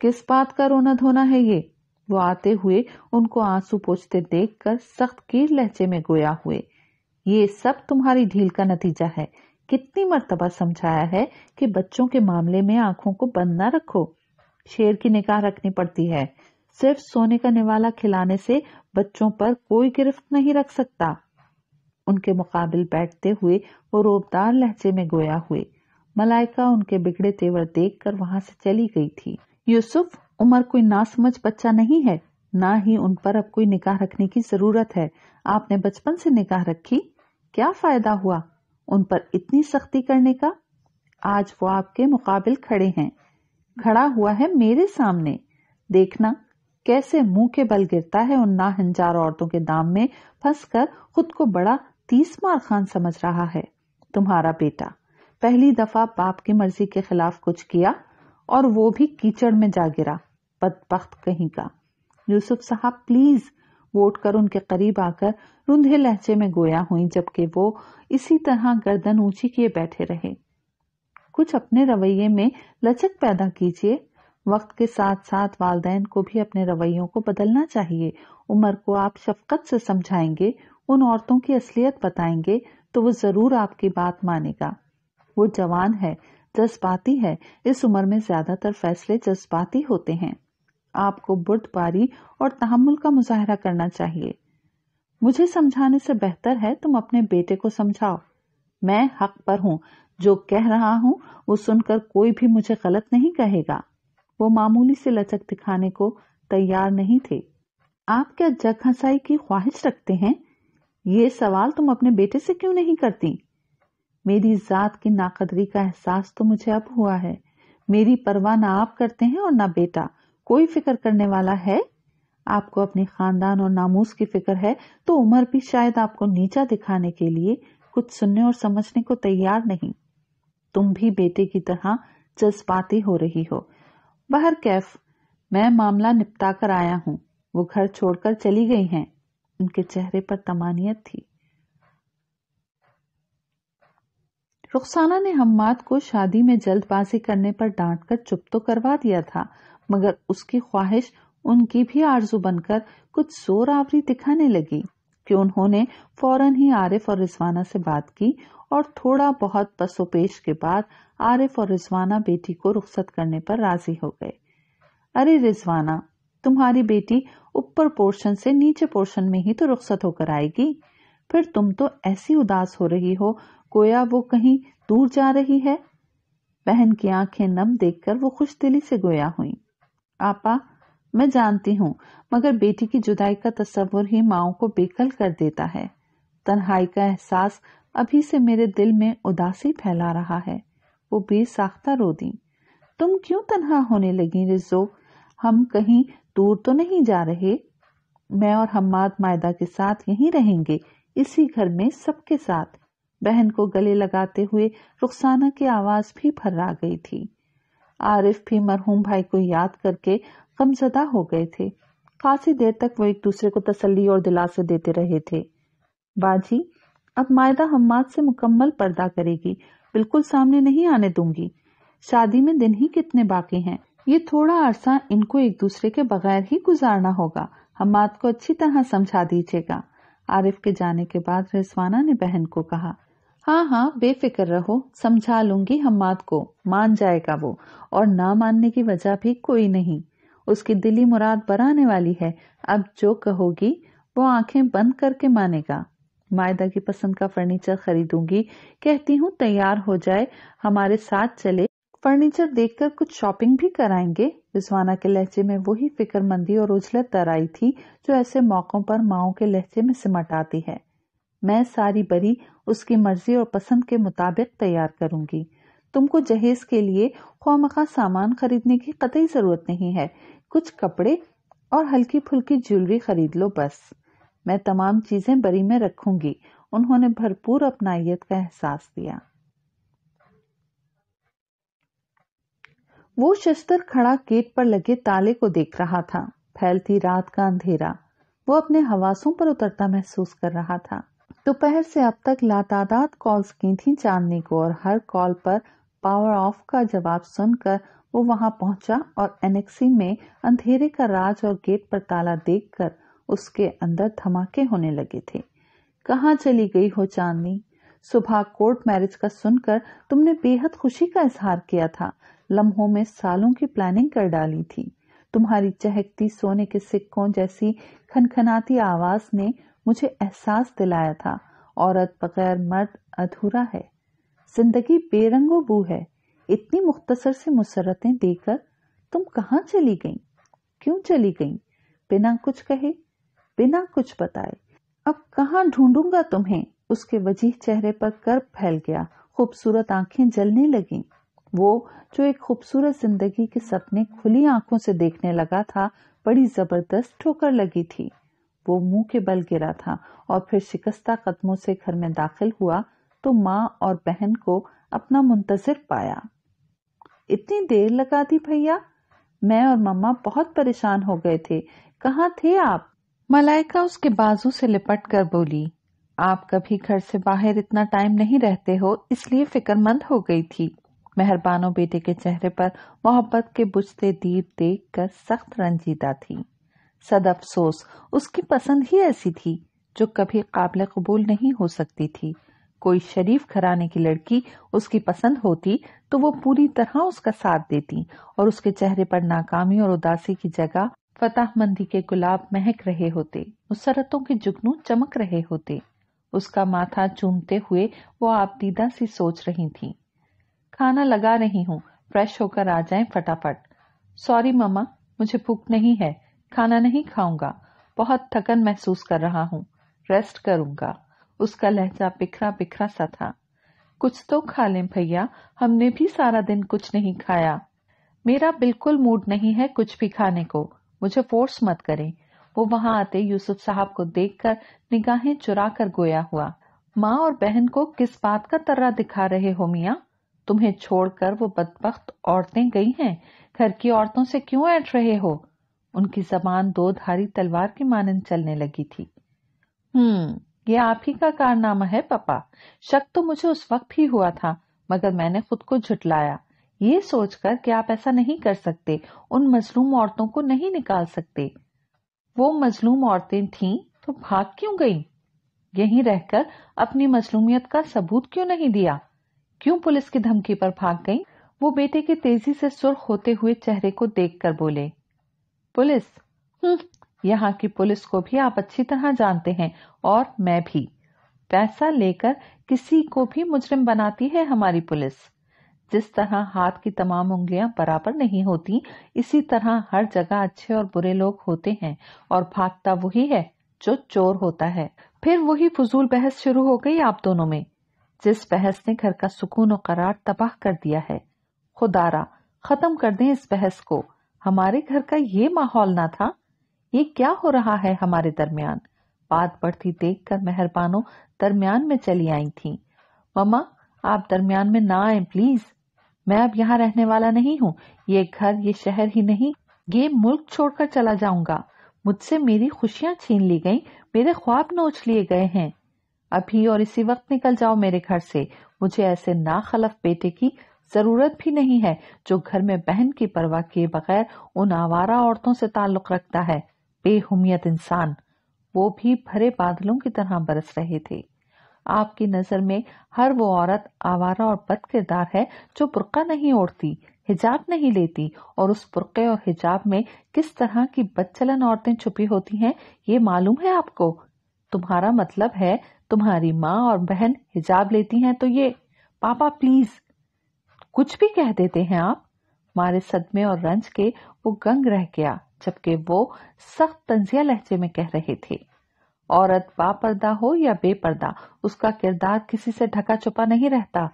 किस बात का रोना धोना है ये वो आते हुए उनको आंसू पोछते देखकर सख्त कीर लहजे में गोया हुए ये सब तुम्हारी ढील का नतीजा है कितनी मरतबा समझाया है कि बच्चों के मामले में आंखों को बंद ना रखो शेर की निगाह रखनी पड़ती है सिर्फ सोने का निवाला खिलाने से बच्चों पर कोई गिरफ्त नहीं रख सकता उनके मुकाबिल बैठते हुए वो रोबदार लहजे में गोया हुए मलाइका उनके बिगड़े तेवर देख कर वहां से चली गई थी यूसुफ उमर कोई नासमझ बच्चा नहीं है ना ही उन पर अब कोई निकाह रखने की जरूरत है आपने बचपन से निकाह रखी क्या फायदा हुआ उन पर इतनी सख्ती करने का आज वो आपके मुकाबिल खड़े हैं खड़ा हुआ है मेरे सामने देखना कैसे मुंह के बल गिरता है उन नाहंजार औरतों के दाम में फंसकर खुद को बड़ा तीस मार खान समझ रहा है तुम्हारा बेटा पहली दफा बाप की मर्जी के खिलाफ कुछ किया और वो भी कीचड़ में जा गिरा बदबخت कहीं का यूसुफ साहब प्लीज वोट कर उनके करीब आकर रुंधे लहजे में गोया हुई जबकि वो इसी तरह गर्दन ऊंची किए बैठे रहे कुछ अपने रवैये में लचक पैदा कीजिए वक्त के साथ साथ वालदेन को भी अपने रवैयों को बदलना चाहिए उमर को आप शफकत से समझाएंगे उन औरतों की असलियत बताएंगे तो वो जरूर आपकी बात मानेगा वो जवान है जज्बाती है इस उम्र में ज्यादातर फैसले जज्बाती होते हैं आपको पारी और तहमुल का मुजाहरा करना चाहिए मुझे समझाने से बेहतर है तुम अपने बेटे को समझाओ मैं हक पर हूँ जो कह रहा हूँ वो सुनकर कोई भी मुझे गलत नहीं कहेगा वो मामूली से लचक दिखाने को तैयार नहीं थे आप क्या जग हंसाई की ख्वाहिश रखते हैं ये सवाल तुम अपने बेटे से क्यों नहीं करती मेरी जात की नाकदरी का एहसास तो मुझे अब हुआ है मेरी परवाह ना आप करते हैं और ना बेटा कोई फिक्र करने वाला है आपको अपने खानदान और नामूस की फिक्र है तो उम्र भी शायद आपको नीचा दिखाने के लिए कुछ सुनने और समझने को तैयार नहीं तुम भी बेटे की तरह जज्बाती हो रही हो बाहर कैफ मैं मामला निपटा कर आया हूँ वो घर छोड़कर चली गई हैं उनके चेहरे पर तमानियत थी रुखसाना ने हम्माद को शादी में जल्दबाजी करने पर डांट कर चुप तो करवा दिया था मगर उसकी ख्वाहिश उनकी भी आरजू बनकर कुछ जोर आवरी दिखाने लगी कि उन्होंने फौरन ही आरिफ और रिजवाना से बात की और थोड़ा बहुत पसोपेश के बाद आरिफ और रिजवाना बेटी को रुख्सत करने पर राजी हो गए अरे रिजवाना तुम्हारी बेटी ऊपर पोर्शन से नीचे पोर्शन में ही तो रुख्सत होकर आएगी फिर तुम तो ऐसी उदास हो रही हो गोया वो कहीं दूर जा रही है बहन की आंखें नम देखकर वो खुश दिली से गोया हुई आपा मैं जानती हूँ मगर बेटी की जुदाई का तस्वुर ही माओ को बेकल कर देता है तन्हाई का एहसास अभी से मेरे दिल में उदासी फैला रहा है वो बेसाख्ता रो दी तुम क्यों तनहा होने लगी रिजो हम कहीं दूर तो नहीं जा रहे मैं और हम्माद मायदा के साथ यहीं रहेंगे इसी घर में सबके साथ बहन को गले लगाते हुए रुखसाना की आवाज भी भर्रा गई थी आरिफ भी मरहूम भाई को याद करके गमजदा हो गए थे काफी देर तक वो एक दूसरे को तसल्ली और दिलासे देते रहे थे बाजी अब मायदा हम्माद से मुकम्मल पर्दा करेगी बिल्कुल सामने नहीं आने दूंगी शादी में दिन ही कितने बाकी हैं ये थोड़ा अरसा इनको एक दूसरे के बगैर ही गुजारना होगा हमाद को अच्छी तरह समझा दीजिएगा आरिफ के जाने के बाद रिजवाना ने बहन को कहा हाँ हाँ बेफिक्र रहो समझा लूंगी हम्माद को मान जाएगा वो और ना मानने की वजह भी कोई नहीं उसकी दिली मुराद बराने वाली है अब जो कहोगी वो आंखें बंद करके मानेगा मायदा की पसंद का फर्नीचर खरीदूंगी कहती हूँ तैयार हो जाए हमारे साथ चले फर्नीचर देखकर कुछ शॉपिंग भी कराएंगे रिजवाना के लहजे में वही फिक्रमंदी और उजलत आई थी जो ऐसे मौकों पर माओ के लहजे में सिमट आती है मैं सारी बरी उसकी मर्जी और पसंद के मुताबिक तैयार करूंगी तुमको जहेज के लिए खामखा सामान खरीदने की कतई जरूरत नहीं है कुछ कपड़े और हल्की फुल्की ज्वेलरी खरीद लो बस मैं तमाम चीज़ें बरी में रखूंगी उन्होंने भरपूर अपनाइत का एहसास दिया वो शस्त्र खड़ा गेट पर लगे ताले को देख रहा था फैलती रात का अंधेरा वो अपने हवासों पर उतरता महसूस कर रहा था दोपहर से अब तक लातादात कॉल्स की थी चांदनी को और हर कॉल पर पावर ऑफ का जवाब सुनकर वो वहां पहुंचा और एनेक्सी में अंधेरे का राज और गेट पर ताला देखकर उसके अंदर धमाके होने लगे थे कहाँ चली गई हो चांदनी सुबह कोर्ट मैरिज का सुनकर तुमने बेहद खुशी का इजहार किया था लम्हों में सालों की प्लानिंग कर डाली थी तुम्हारी चहकती सोने के सिक्कों जैसी खनखनाती आवाज ने मुझे एहसास दिलाया था औरत बगैर मर्द अधूरा है जिंदगी बेरंगो बू है इतनी मुख्तसर से मुसरतें देकर तुम कहाँ चली गई क्यों चली गई बिना कुछ कहे बिना कुछ बताए अब कहा ढूंढूंगा तुम्हें उसके वजीह चेहरे पर कर्ब फैल गया खूबसूरत आंखें जलने लगी वो जो एक खूबसूरत जिंदगी के सपने खुली आंखों से देखने लगा था बड़ी जबरदस्त ठोकर लगी थी वो मुंह के बल गिरा था और फिर शिकस्ता कदमों से घर में दाखिल हुआ तो माँ और बहन को अपना मुंतजर पाया इतनी देर लगा दी भैया मैं और मम्मा बहुत परेशान हो गए थे कहा थे आप मलाइका उसके बाजू से लिपट कर बोली आप कभी घर से बाहर इतना टाइम नहीं रहते हो इसलिए फिक्रमंद हो गई थी मेहरबानो बेटे के चेहरे पर मोहब्बत के बुझते दीप देख कर सख्त रंजीदा थी सद अफसोस उसकी पसंद ही ऐसी थी जो कभी काबिल कबूल नहीं हो सकती थी कोई शरीफ घराने की लड़की उसकी पसंद होती तो वो पूरी तरह उसका साथ देती और उसके चेहरे पर नाकामी और उदासी की जगह मंदी के गुलाब महक रहे होते मुसरतों के जुगनू चमक रहे होते उसका माथा चूमते हुए वो आपदीदा सी सोच रही थी खाना लगा रही हूँ फ्रेश होकर आ जाए फटाफट सॉरी मामा मुझे भूख नहीं है खाना नहीं खाऊंगा बहुत थकन महसूस कर रहा हूँ रेस्ट करूंगा उसका लहजा बिखरा बिखरा सा था कुछ तो खा लें भैया हमने भी सारा दिन कुछ नहीं खाया मेरा बिल्कुल मूड नहीं है कुछ भी खाने को मुझे फोर्स मत करें वो वहां आते यूसुफ साहब को देखकर निगाहें चुरा कर गोया हुआ माँ और बहन को किस बात का तर्रा दिखा रहे हो मिया तुम्हें छोड़कर वो बदबख्त औरतें गई हैं घर की औरतों से क्यों ऐठ रहे हो उनकी जबान दो धारी तलवार की मानन चलने लगी थी हम्म ये आप ही का कारनामा है पापा शक तो मुझे उस वक्त ही हुआ था मगर मैंने खुद को झुटलाया ये सोचकर कि आप ऐसा नहीं कर सकते उन मजलूम औरतों को नहीं निकाल सकते वो मजलूम औरतें थीं तो भाग क्यों गईं? यहीं रहकर अपनी मजलूमियत का सबूत क्यों नहीं दिया क्यों पुलिस की धमकी पर भाग गईं? वो बेटे के तेजी से सुर्ख होते हुए चेहरे को देखकर बोले पुलिस हम्म, यहाँ की पुलिस को भी आप अच्छी तरह जानते हैं और मैं भी पैसा लेकर किसी को भी मुजरिम बनाती है हमारी पुलिस जिस तरह हाथ की तमाम उंगलियां बराबर नहीं होती इसी तरह हर जगह अच्छे और बुरे लोग होते हैं और भागता वही है जो चोर होता है फिर वही फजूल बहस शुरू हो गई आप दोनों में जिस बहस ने घर का सुकून और करार तबाह कर दिया है खुदारा खत्म कर दें इस बहस को हमारे घर का ये माहौल ना था ये क्या हो रहा है हमारे दरमियान बात बढ़ती देख कर मेहरबानों दरमियान में चली आई थी ममा आप दरमियान में ना आए प्लीज मैं अब यहाँ रहने वाला नहीं हूँ ये घर ये शहर ही नहीं ये मुल्क छोड़कर चला जाऊंगा मुझसे मेरी खुशियाँ छीन ली गयी मेरे ख्वाब नोच लिए गए हैं अभी और इसी वक्त निकल जाओ मेरे घर से मुझे ऐसे नाखलफ बेटे की जरूरत भी नहीं है जो घर में बहन की परवाह किए बगैर उन आवारा औरतों से ताल्लुक रखता है बेहुमियत इंसान वो भी भरे बादलों की तरह बरस रहे थे आपकी नज़र में हर वो औरत आवारा और बद किरदार है जो बुरका नहीं ओढ़ती हिजाब नहीं लेती और उस बुरके और हिजाब में किस तरह की बदचलन औरतें छुपी होती हैं ये मालूम है आपको तुम्हारा मतलब है तुम्हारी माँ और बहन हिजाब लेती हैं तो ये पापा प्लीज कुछ भी कह देते हैं आप मारे सदमे और रंज के वो गंग रह गया जबकि वो सख्त तंजिया लहजे में कह रहे थे औरत बापर्दा हो या बेपर्दा उसका किरदार किसी से ढका छुपा नहीं रहता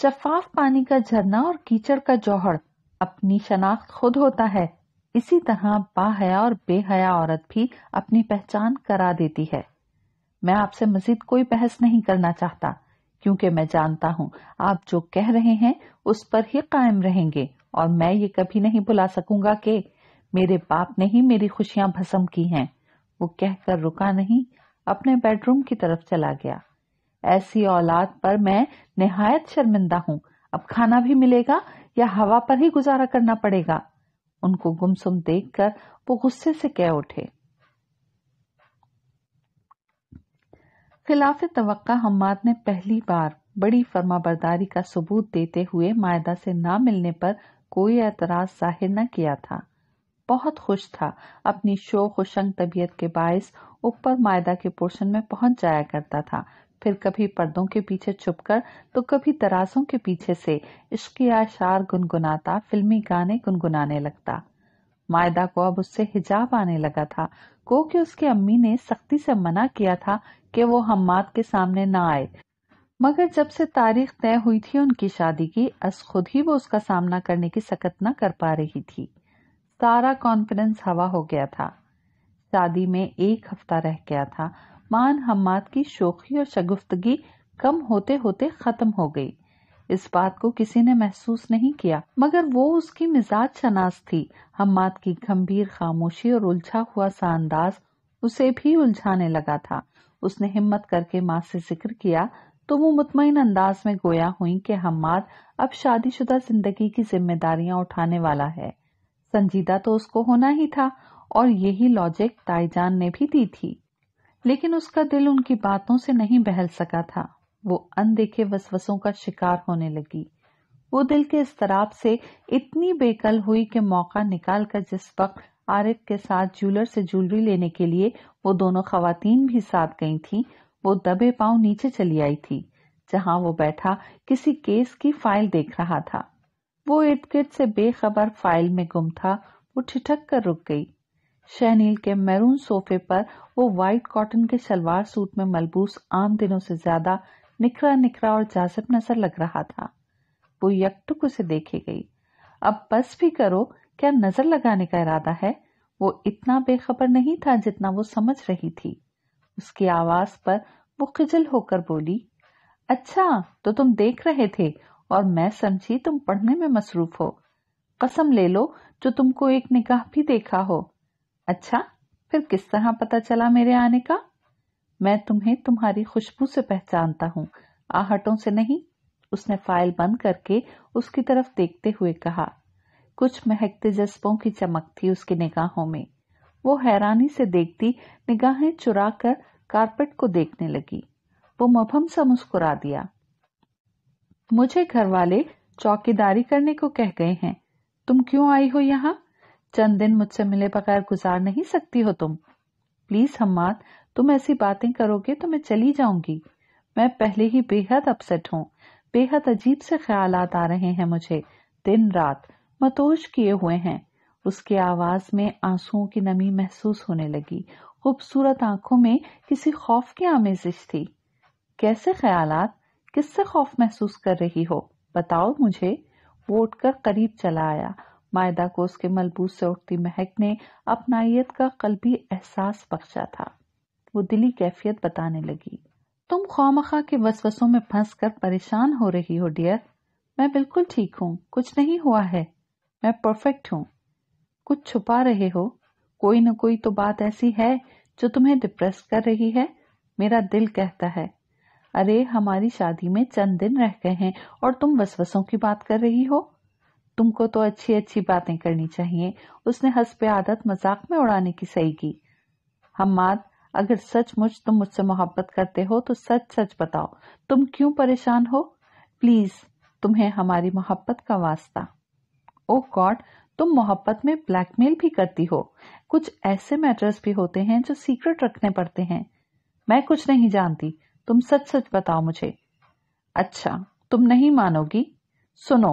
शफाफ पानी का झरना और कीचड़ का जौहर अपनी शनाख्त खुद होता है इसी तरह बाहया और बेहया औरत भी अपनी पहचान करा देती है मैं आपसे मजीद कोई बहस नहीं करना चाहता क्योंकि मैं जानता हूँ आप जो कह रहे हैं उस पर ही कायम रहेंगे और मैं ये कभी नहीं भुला सकूंगा कि मेरे बाप ने ही मेरी खुशियां भस्म की हैं वो कहकर रुका नहीं अपने बेडरूम की तरफ चला गया ऐसी औलाद पर मैं निहायत शर्मिंदा हूँ अब खाना भी मिलेगा या हवा पर ही गुजारा करना पड़ेगा उनको गुमसुम देखकर वो गुस्से से कह उठे खिलाफ तवक्का हम्माद ने पहली बार बड़ी बरदारी का सबूत देते हुए मायदा से ना मिलने पर कोई एतराज जाहिर न किया था बहुत खुश था अपनी शो खुशंग तबीयत के बायस ऊपर मायदा के पोर्शन में पहुंच जाया करता था फिर कभी पर्दों के पीछे छुपकर तो कभी तराजों के पीछे से इश्कियाशार गुनगुनाता फिल्मी गाने गुनगुनाने लगता मायदा को अब उससे हिजाब आने लगा था को कि उसके अम्मी ने सख्ती से मना किया था कि वो हम्माद के सामने ना आए मगर जब से तारीख तय हुई थी उनकी शादी की अस खुद ही वो उसका सामना करने की सकत न कर पा रही थी सारा कॉन्फिडेंस हवा हो गया था शादी में एक हफ्ता रह गया था मान हम्माद की शोखी और शगुफ्तगी कम होते होते खत्म हो गई इस बात को किसी ने महसूस नहीं किया मगर वो उसकी मिजाज शनास थी हम्माद की गंभीर खामोशी और उलझा हुआ सा अंदाज उसे भी उलझाने लगा था उसने हिम्मत करके माँ से जिक्र किया तो वो मुतमिन अंदाज में गोया हुई कि हम्माद अब शादीशुदा जिंदगी की जिम्मेदारियां उठाने वाला है संजीदा तो उसको होना ही था और यही लॉजिक ताईजान ने भी दी थी लेकिन उसका दिल उनकी बातों से नहीं बहल सका था वो अनदेखे वसवसों का शिकार होने लगी वो दिल के इस तराब से इतनी बेकल हुई कि मौका निकाल कर जिस वक्त आरिफ के साथ ज्वेलर से ज्वेलरी लेने के लिए वो दोनों खातन भी साथ गई थी वो दबे पांव नीचे चली आई थी जहां वो बैठा किसी केस की फाइल देख रहा था वो इर्द-गिर्द से बेखबर फाइल में गुम था वो ठिठक कर रुक गई शहनील के मैरून सोफे पर वो वाइट कॉटन के शलवार सूट में मलबूस आम दिनों से ज्यादा निखरा निखरा और जाजब नजर लग रहा था वो यकटुक उसे देखे गई अब बस भी करो क्या नजर लगाने का इरादा है वो इतना बेखबर नहीं था जितना वो समझ रही थी उसकी आवाज पर वो खिजल होकर बोली अच्छा तो तुम देख रहे थे और मैं समझी तुम पढ़ने में मसरूफ हो कसम ले लो जो तुमको एक निगाह भी देखा हो अच्छा फिर किस तरह पता चला मेरे आने का मैं तुम्हें तुम्हारी खुशबू से पहचानता हूँ आहटों से नहीं उसने फाइल बंद करके उसकी तरफ देखते हुए कहा कुछ महकते जज्बों की चमक थी उसकी निगाहों में वो हैरानी से देखती निगाहें चुरा कर कारपेट को देखने लगी वो मफहम सा मुस्कुरा दिया मुझे घर वाले चौकीदारी करने को कह गए हैं तुम क्यों आई हो यहाँ चंद दिन मुझसे मिले बगैर गुजार नहीं सकती हो तुम प्लीज हम्माद तुम ऐसी बातें करोगे तो मैं चली जाऊंगी मैं पहले ही बेहद अपसेट हूँ बेहद अजीब से ख्याल आ रहे हैं मुझे दिन रात मतोश किए हुए हैं उसकी आवाज में आंसुओं की नमी महसूस होने लगी खूबसूरत आंखों में किसी खौफ की आमेजिश थी कैसे ख्यालात किससे खौफ महसूस कर रही हो बताओ मुझे वो उठकर करीब चला आया मायदा को उसके मलबूस से उठती महक ने अपनाइत का कल्बी एहसास बख्शा था वो दिली कैफियत बताने लगी तुम खामखा के वसवसों में फंस कर परेशान हो रही हो डियर मैं बिल्कुल ठीक हूँ कुछ नहीं हुआ है मैं परफेक्ट हूँ कुछ छुपा रहे हो कोई न कोई तो बात ऐसी है जो तुम्हें डिप्रेस कर रही है मेरा दिल कहता है अरे हमारी शादी में चंद दिन रह गए हैं और तुम वसवसों की बात कर रही हो तुमको तो अच्छी अच्छी बातें करनी चाहिए उसने हंस पे आदत मजाक में उड़ाने की सही की हम्माद अगर सचमुच तुम मुझसे मोहब्बत करते हो तो सच सच बताओ तुम क्यों परेशान हो प्लीज तुम्हें हमारी मोहब्बत का वास्ता ओ गॉड तुम मोहब्बत में ब्लैकमेल भी करती हो कुछ ऐसे मैटर्स भी होते हैं जो सीक्रेट रखने पड़ते हैं मैं कुछ नहीं जानती तुम सच सच बताओ मुझे अच्छा तुम नहीं मानोगी सुनो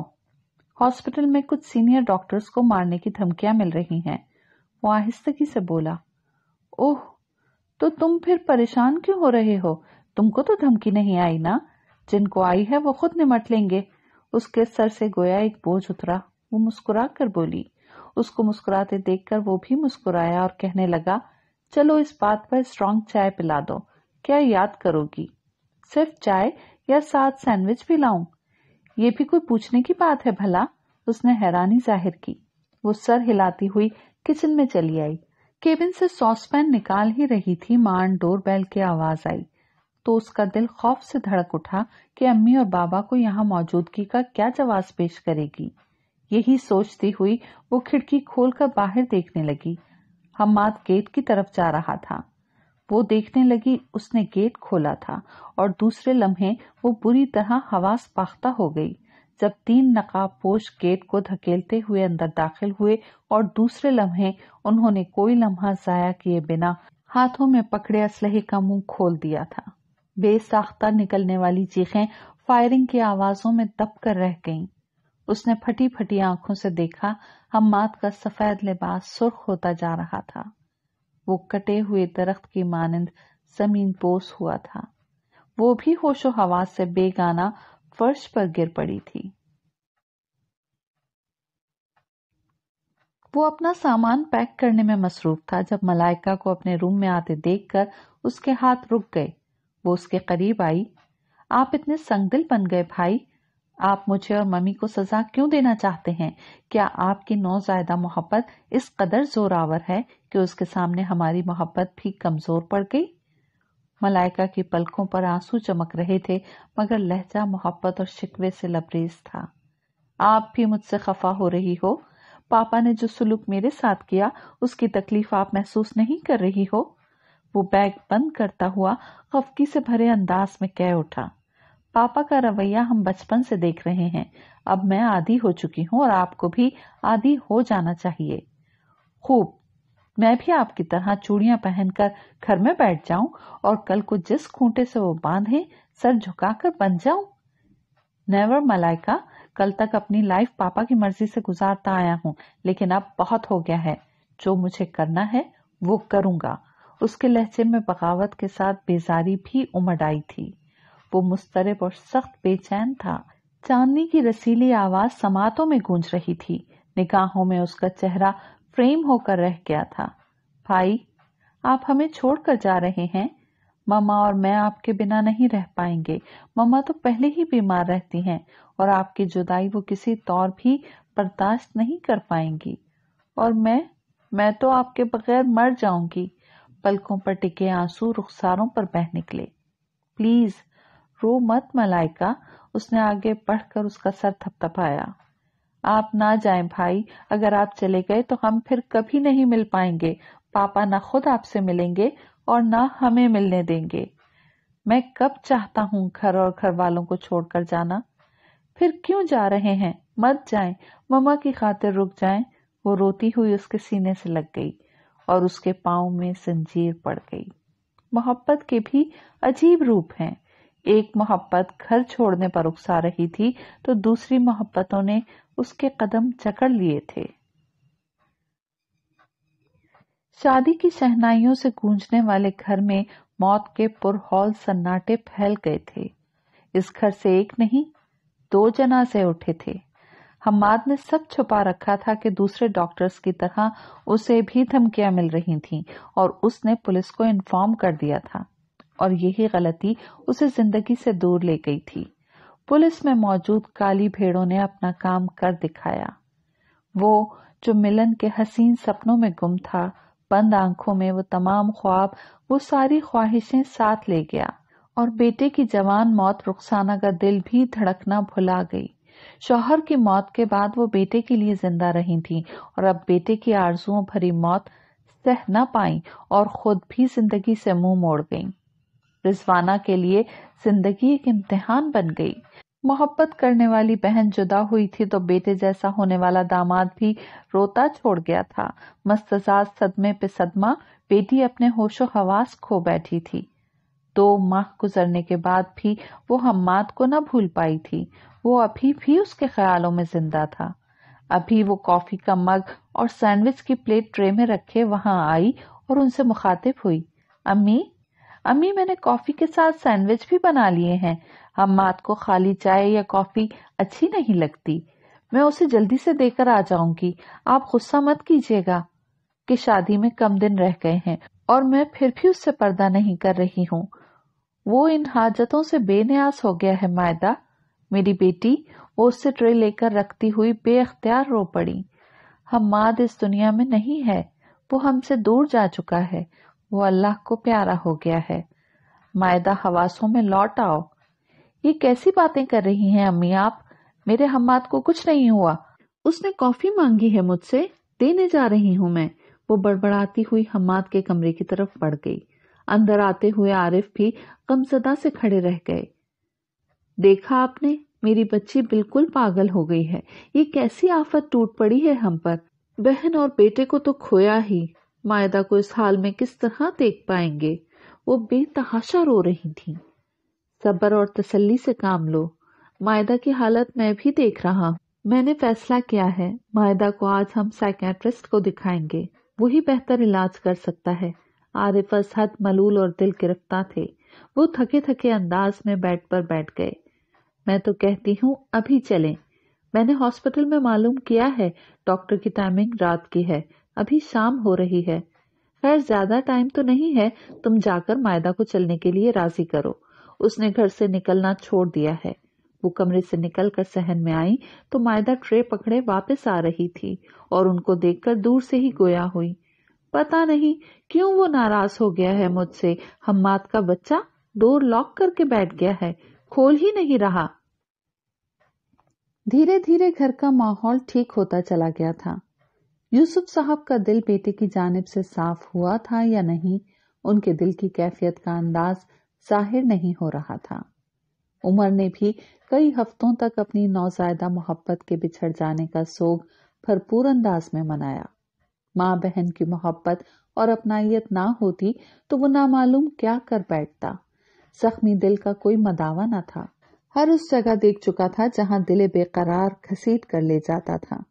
हॉस्पिटल में कुछ सीनियर डॉक्टर्स को मारने की धमकियां मिल रही हैं वो आहिस्तगी से बोला ओह तो तुम फिर परेशान क्यों हो रहे हो तुमको तो धमकी नहीं आई ना जिनको आई है वो खुद निमट लेंगे उसके सर से गोया एक बोझ उतरा वो मुस्कुरा कर बोली उसको मुस्कुराते देखकर वो भी मुस्कुराया और कहने लगा चलो इस बात पर स्ट्रांग चाय पिला दो क्या याद करोगी सिर्फ चाय या साथ सैंडविच भी लाऊं ये भी कोई पूछने की बात है भला उसने हैरानी जाहिर की वो सर हिलाती हुई किचन में चली आई केबिन से सॉस पैन निकाल ही रही थी मान डोर बैल की आवाज आई तो उसका दिल खौफ से धड़क उठा कि अम्मी और बाबा को यहाँ मौजूदगी का क्या जवाब पेश करेगी यही सोचती हुई वो खिड़की खोलकर बाहर देखने लगी हम गेट की तरफ जा रहा था वो देखने लगी उसने गेट खोला था और दूसरे लम्हे वो बुरी तरह हवास पाख्ता हो गई जब तीन नकाब पोश गेट को धकेलते हुए अंदर दाखिल हुए और दूसरे लम्हे उन्होंने कोई लम्हा जाया किए बिना हाथों में पकड़े असलहे का मुंह खोल दिया था बेसाख्ता निकलने वाली चीखें फायरिंग की आवाजों में दबकर कर रह गईं। उसने फटी फटी आंखों से देखा हम का सफेद लिबास सुर्ख होता जा रहा था वो कटे हुए दरख्त की मानंद जमीन पोस हुआ था वो भी होशो हवास से बेगाना फर्श पर गिर पड़ी थी वो अपना सामान पैक करने में मसरूफ था जब मलाइका को अपने रूम में आते देखकर उसके हाथ रुक गए वो उसके करीब आई आप इतने संगदिल बन गए भाई आप मुझे और मम्मी को सजा क्यों देना चाहते हैं क्या आपकी नौजायदा मोहब्बत इस कदर जोरावर है कि उसके सामने हमारी मोहब्बत भी कमजोर पड़ गई मलाइका की पलकों पर आंसू चमक रहे थे मगर लहजा मोहब्बत और शिकवे से लबरेज था आप भी मुझसे खफा हो रही हो पापा ने जो सुलूक मेरे साथ किया उसकी तकलीफ आप महसूस नहीं कर रही हो वो बैग बंद करता हुआ खफकी से भरे अंदाज में कह उठा पापा का रवैया हम बचपन से देख रहे हैं अब मैं आदि हो चुकी हूँ और आपको भी आदि हो जाना चाहिए खूब मैं भी आपकी तरह चूड़ियां पहनकर घर में बैठ जाऊं और कल को जिस खूंटे से वो बांधे सर झुकाकर बन जाऊं नेवर मलाइका कल तक अपनी लाइफ पापा की मर्जी से गुजारता आया हूँ लेकिन अब बहुत हो गया है जो मुझे करना है वो करूंगा उसके लहजे में बगावत के साथ बेजारी भी उमड़ आई थी वो मुस्तरब और सख्त बेचैन था चांदनी की रसीली आवाज समातों में गूंज रही थी निगाहों में उसका चेहरा फ्रेम होकर रह गया था भाई आप हमें छोड़कर जा रहे हैं ममा और मैं आपके बिना नहीं रह पाएंगे ममा तो पहले ही बीमार रहती हैं और आपकी जुदाई वो किसी तौर भी बर्दाश्त नहीं कर पाएंगी और मैं मैं तो आपके बगैर मर जाऊंगी पलकों पर टिके आंसू रुखसारों पर बह निकले प्लीज रो मत मलाइका उसने आगे बढ़कर उसका सर थपथपाया आप ना जाए भाई अगर आप चले गए तो हम फिर कभी नहीं मिल पाएंगे पापा ना खुद आपसे मिलेंगे और ना हमें मिलने देंगे मैं कब चाहता हूँ घर और घर वालों को छोड़कर जाना फिर क्यों जा रहे हैं मत जाएं ममा की खातिर रुक जाएं वो रोती हुई उसके सीने से लग गई और उसके पाँव में संजीर पड़ गई मोहब्बत के भी अजीब रूप हैं एक मोहब्बत घर छोड़ने पर उकसा रही थी तो दूसरी मोहब्बतों ने उसके कदम जकड़ लिए थे शादी की शहनाइयों से गूंजने वाले घर में मौत के पुरहौल सन्नाटे फैल गए थे इस घर से एक नहीं दो जना से उठे थे हमाद ने सब छुपा रखा था कि दूसरे डॉक्टर्स की तरह उसे भी धमकियां मिल रही थीं और उसने पुलिस को इन्फॉर्म कर दिया था और यही गलती उसे जिंदगी से दूर ले गई थी पुलिस में मौजूद काली भेड़ों ने अपना काम कर दिखाया वो जो मिलन के हसीन सपनों में गुम था बंद आंखों में वो तमाम ख्वाब वो सारी ख्वाहिशें साथ ले गया और बेटे की जवान मौत रुखसाना का दिल भी धड़कना भुला गई शोहर की मौत के बाद वो बेटे के लिए जिंदा रही थी और अब बेटे की आरजुओं भरी मौत सह न पाई और खुद भी जिंदगी से मुंह मोड़ गईं। रिजवाना के लिए जिंदगी एक इम्तिहान बन गई मोहब्बत करने वाली बहन जुदा हुई थी तो बेटे जैसा होने वाला दामाद भी रोता छोड़ गया था मस्तजाज सदमे पे सदमा बेटी अपने होशो हवास खो बैठी थी दो माह गुजरने के बाद भी वो हम्माद को न भूल पाई थी वो अभी भी उसके ख्यालों में जिंदा था अभी वो कॉफी का मग और सैंडविच की प्लेट ट्रे में रखे वहां आई और उनसे मुखातिब हुई अम्मी अम्मी मैंने कॉफी के साथ सैंडविच भी बना लिए हैं मात को खाली चाय या कॉफी अच्छी नहीं लगती मैं उसे जल्दी से देकर आ जाऊंगी आप गुस्सा मत कीजिएगा कि शादी में कम दिन रह गए हैं और मैं फिर भी उससे पर्दा नहीं कर रही हूँ वो इन हाजतों से बेनियास हो गया है मायदा मेरी बेटी वो उससे ट्रे लेकर रखती हुई बेअख्तियार रो पड़ी हमाद इस दुनिया में नहीं है वो हमसे दूर जा चुका है वो अल्लाह को प्यारा हो गया है मायदा हवासों में लौट आओ ये कैसी बातें कर रही हैं अम्मी आप मेरे हम्माद को कुछ नहीं हुआ उसने कॉफी मांगी है मुझसे देने जा रही हूँ मैं वो बड़बड़ाती हुई हम्माद के कमरे की तरफ बढ़ गई अंदर आते हुए आरिफ भी गमजदा से खड़े रह गए देखा आपने मेरी बच्ची बिल्कुल पागल हो गई है ये कैसी आफत टूट पड़ी है हम पर बहन और बेटे को तो खोया ही मायदा को इस हाल में किस तरह देख पाएंगे वो बेतहाशा रो रही थी सब्र और तसल्ली से काम लो मायदा की हालत मैं भी देख रहा हूँ मैंने फैसला किया है मायदा को आज हम साइकेट्रिस्ट को दिखाएंगे वही बेहतर इलाज कर सकता है आरिफ असहद मलूल और दिल गिरफ्ता थे वो थके थके अंदाज में बेड पर बैठ गए मैं तो कहती हूँ अभी चलें मैंने हॉस्पिटल में मालूम किया है डॉक्टर की टाइमिंग रात की है अभी शाम हो रही है खैर ज्यादा टाइम तो नहीं है तुम जाकर मायदा को चलने के लिए राजी करो उसने घर से निकलना छोड़ दिया है वो कमरे से निकलकर सहन में आई तो मायदा ट्रे पकड़े वापस आ रही थी और उनको देखकर दूर से ही गोया हुई पता नहीं क्यों वो नाराज हो गया है मुझसे हम्माद का बच्चा डोर लॉक करके बैठ गया है खोल ही नहीं रहा धीरे धीरे घर का माहौल ठीक होता चला गया था यूसुफ साहब का दिल बेटे की जानब से साफ हुआ था या नहीं उनके दिल की कैफियत का अंदाज जाहिर नहीं हो रहा था उमर ने भी कई हफ्तों तक अपनी नौजायदा मोहब्बत के बिछड़ जाने का सोग भरपूर अंदाज में मनाया माँ बहन की मोहब्बत और अपनाइत ना होती तो वो नामालूम क्या कर बैठता जख्मी दिल का कोई मदावा ना था हर उस जगह देख चुका था जहां दिले बेकरार घसीट कर ले जाता था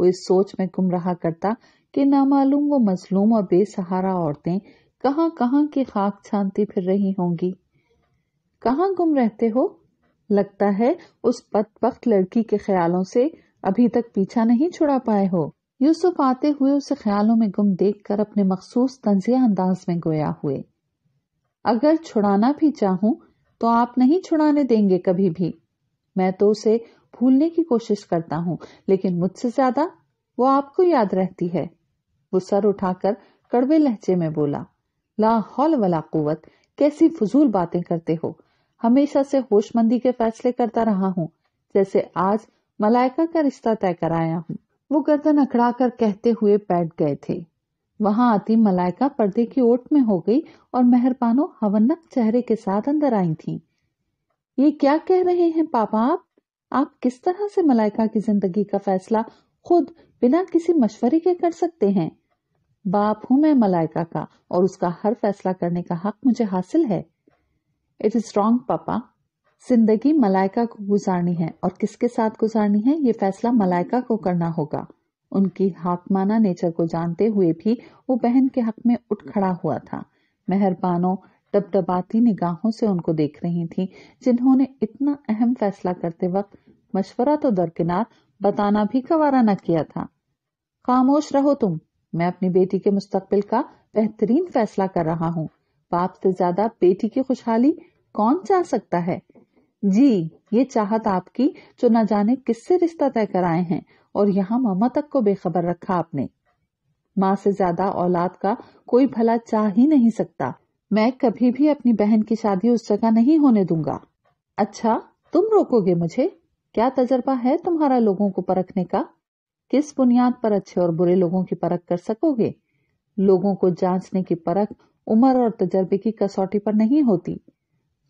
वो इस सोच में गुम रहा करता कि नामालूम वो मजलूम और बेसहारा औरतें कहाँ कहाँ की खाक छानती फिर रही होंगी कहाँ गुम रहते हो लगता है उस बदबख्त लड़की के ख्यालों से अभी तक पीछा नहीं छुड़ा पाए हो यूसुफ आते हुए उसे ख्यालों में गुम देखकर अपने मखसूस तंजिया अंदाज में गोया हुए अगर छुड़ाना भी चाहूं तो आप नहीं छुड़ाने देंगे कभी भी मैं तो उसे भूलने की कोशिश करता हूँ लेकिन मुझसे ज्यादा वो आपको याद रहती है वो सर उठाकर कड़वे लहजे में बोला ला हौल वाला कुवत कैसी फजूल बातें करते हो हमेशा से होशमंदी के फैसले करता रहा हूँ जैसे आज मलाइका का रिश्ता तय कराया हूँ वो गर्दन अकड़ा कर कहते हुए बैठ गए थे वहां आती मलाइका पर्दे की ओट में हो गई और मेहरबानो हवनक चेहरे के साथ अंदर आई थी ये क्या कह रहे हैं पापा आप आप किस तरह से मलाइका की जिंदगी का फैसला खुद बिना किसी मशवरे के कर सकते हैं बाप हूं मैं मलाइका का और उसका हर फैसला करने का हक मुझे हासिल है इट इज रॉन्ग पापा जिंदगी मलाइका को गुजारनी है और किसके साथ गुजारनी है ये फैसला मलाइका को करना होगा उनकी हाकमाना नेचर को जानते हुए भी वो बहन के हक में उठ खड़ा हुआ था मेहरबानों दबदबाती निगाहों से उनको देख रही थी जिन्होंने इतना अहम फैसला करते वक्त मशवरा तो दरकिनार बताना भी गवारा न किया था खामोश रहो तुम मैं अपनी बेटी के मुस्तकबिल का बेहतरीन फैसला कर रहा हूँ बाप से ज्यादा बेटी की खुशहाली कौन चाह सकता है जी ये चाहत आपकी जो न जाने किससे रिश्ता तय कराए हैं और यहाँ मामा तक को बेखबर रखा आपने माँ से ज्यादा औलाद का कोई भला चाह ही नहीं सकता मैं कभी भी अपनी बहन की शादी उस जगह नहीं होने दूंगा अच्छा तुम रोकोगे मुझे क्या तजर्बा है तुम्हारा लोगों को परखने का किस बुनियाद पर अच्छे और बुरे लोगों की परख कर सकोगे लोगों को जांचने की परख उम्र और तजर्बे की कसौटी पर नहीं होती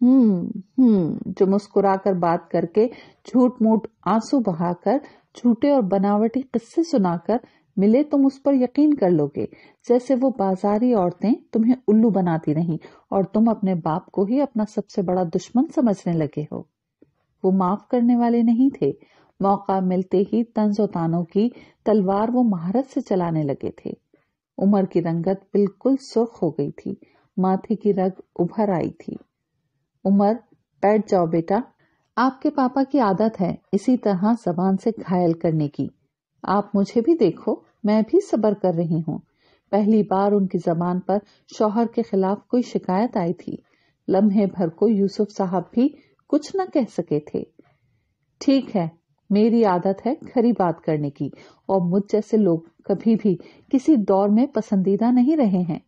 हम्म हम्म जो मुस्कुराकर बात करके झूठ मूठ आंसू बहाकर झूठे और बनावटी किस्से सुनाकर मिले तुम उस पर यकीन कर लोगे जैसे वो बाजारी औरतें तुम्हें उल्लू बनाती रहीं और तुम अपने बाप को ही अपना सबसे बड़ा दुश्मन समझने लगे हो वो माफ करने वाले नहीं थे मौका मिलते ही तंजो तानों की तलवार वो महारत से चलाने लगे थे उमर की रंगत बिल्कुल सुर्ख हो गई थी माथे की रग उभर आई थी उमर बैठ जाओ बेटा आपके पापा की आदत है इसी तरह जबान से घायल करने की आप मुझे भी देखो मैं भी सबर कर रही हूँ पहली बार उनकी जबान पर शौहर के खिलाफ कोई शिकायत आई थी लम्हे भर को यूसुफ साहब भी कुछ न कह सके थे ठीक है मेरी आदत है खरी बात करने की और मुझ जैसे लोग कभी भी किसी दौर में पसंदीदा नहीं रहे हैं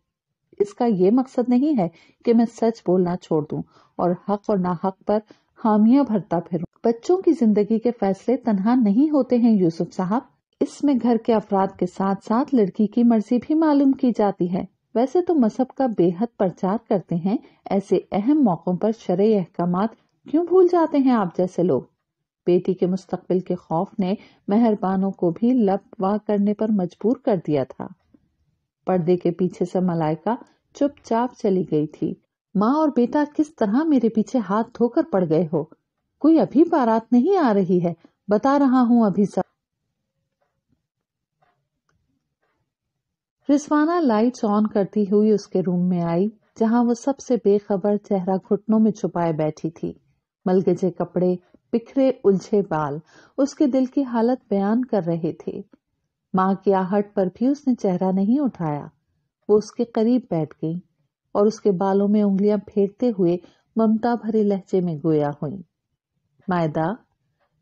इसका ये मकसद नहीं है कि मैं सच बोलना छोड़ दूं और हक और ना हक पर हामियां भरता फिरूं। बच्चों की जिंदगी के फैसले तनहा नहीं होते हैं यूसुफ साहब इसमें घर के अफराद के साथ साथ लड़की की मर्जी भी मालूम की जाती है वैसे तो मजहब का बेहद प्रचार करते हैं ऐसे अहम मौकों पर शरे अहकाम क्यों भूल जाते हैं आप जैसे लोग बेटी के मुस्तकबिल के खौफ ने मेहरबानों को भी लप वाह करने पर मजबूर कर दिया था पर्दे के पीछे से मलाइका चुपचाप चली गई थी माँ और बेटा किस तरह मेरे पीछे हाथ धोकर पड़ गए हो कोई अभी बारात नहीं आ रही है बता रहा हूँ अभी सब रिस्वाना लाइट्स ऑन करती हुई उसके रूम में आई जहां वो सबसे बेखबर चेहरा घुटनों में छुपाए बैठी थी मलगजे कपड़े बिखरे उलझे बाल उसके दिल की हालत बयान कर रहे थे माँ की आहट पर भी उसने चेहरा नहीं उठाया वो उसके करीब बैठ गई और उसके बालों में उंगलियां फेरते हुए ममता भरे लहजे में गोया हुई मायदा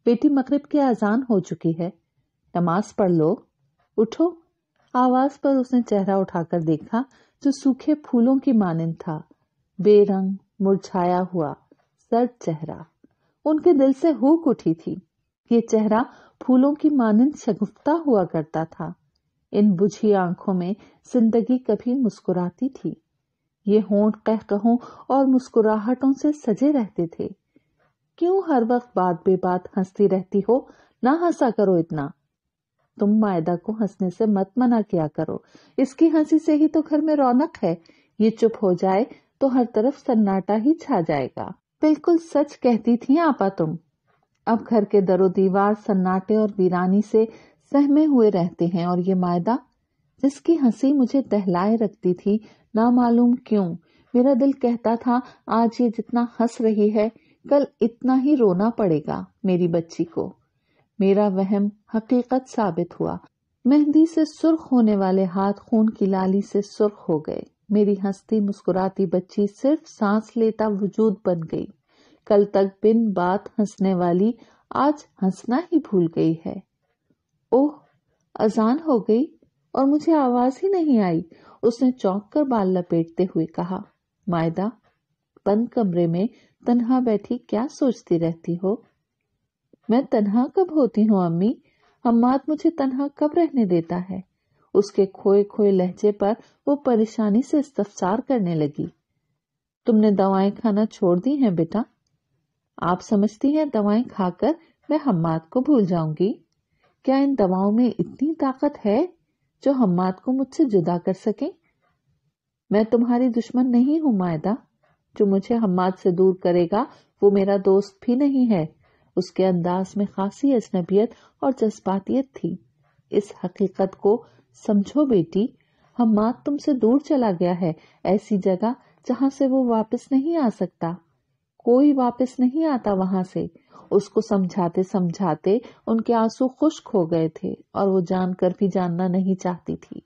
बेटी मकरब की आजान हो चुकी है नमाज पढ़ लो उठो आवाज पर उसने चेहरा उठाकर देखा जो सूखे फूलों की मानिंद था बेरंग मुरझाया हुआ सर्द चेहरा उनके दिल से हुक उठी थी ये चेहरा फूलों की मानिंद शगुफ्ता हुआ करता था इन बुझी आंखों में जिंदगी कभी मुस्कुराती थी ये होंठ कहों और मुस्कुराहटों से सजे रहते थे क्यों हर वक्त बात बेबात हंसती रहती हो ना हंसा करो इतना तुम मायदा को हंसने से मत मना किया करो इसकी हंसी से ही तो घर में रौनक है ये चुप हो जाए तो हर तरफ सन्नाटा ही छा जाएगा बिल्कुल सच कहती थी आपा तुम अब घर के दरो दीवार सन्नाटे और वीरानी से सहमे हुए रहते हैं और ये मायदा जिसकी हंसी मुझे दहलाए रखती थी ना मालूम क्यों मेरा दिल कहता था आज ये जितना हंस रही है कल इतना ही रोना पड़ेगा मेरी बच्ची को मेरा वहम हकीकत साबित हुआ मेहंदी से सुर्ख होने वाले हाथ खून की लाली से सुर्ख हो गए मेरी हंसती मुस्कुराती बच्ची सिर्फ सांस लेता वजूद बन गई कल तक बिन बात हंसने वाली आज हंसना ही भूल गई है ओह अजान हो गई और मुझे आवाज ही नहीं आई उसने चौंक कर बाल लपेटते हुए कहा मायदा बंद कमरे में तन्हा बैठी क्या सोचती रहती हो मैं तनहा कब होती हूँ अम्मी हम्माद मुझे तनहा कब रहने देता है उसके खोए खोए लहजे पर वो परेशानी से इस्तफसार करने लगी तुमने दवाएं खाना छोड़ दी हैं बेटा आप समझती हैं दवाएं खाकर मैं हम्माद को भूल जाऊंगी क्या इन दवाओं में इतनी ताकत है जो हम्माद को मुझसे जुदा कर सके मैं तुम्हारी दुश्मन नहीं हूं मायदा जो मुझे हम्माद से दूर करेगा वो मेरा दोस्त भी नहीं है उसके अंदाज में खासी अजनबियत और जज्बातियत थी इस हकीकत को समझो बेटी हम मात तुमसे दूर चला गया है ऐसी जगह जहां से वो वापस नहीं आ सकता कोई वापस नहीं आता वहां से उसको समझाते समझाते उनके आंसू खुश्क हो गए थे और वो जानकर भी जानना नहीं चाहती थी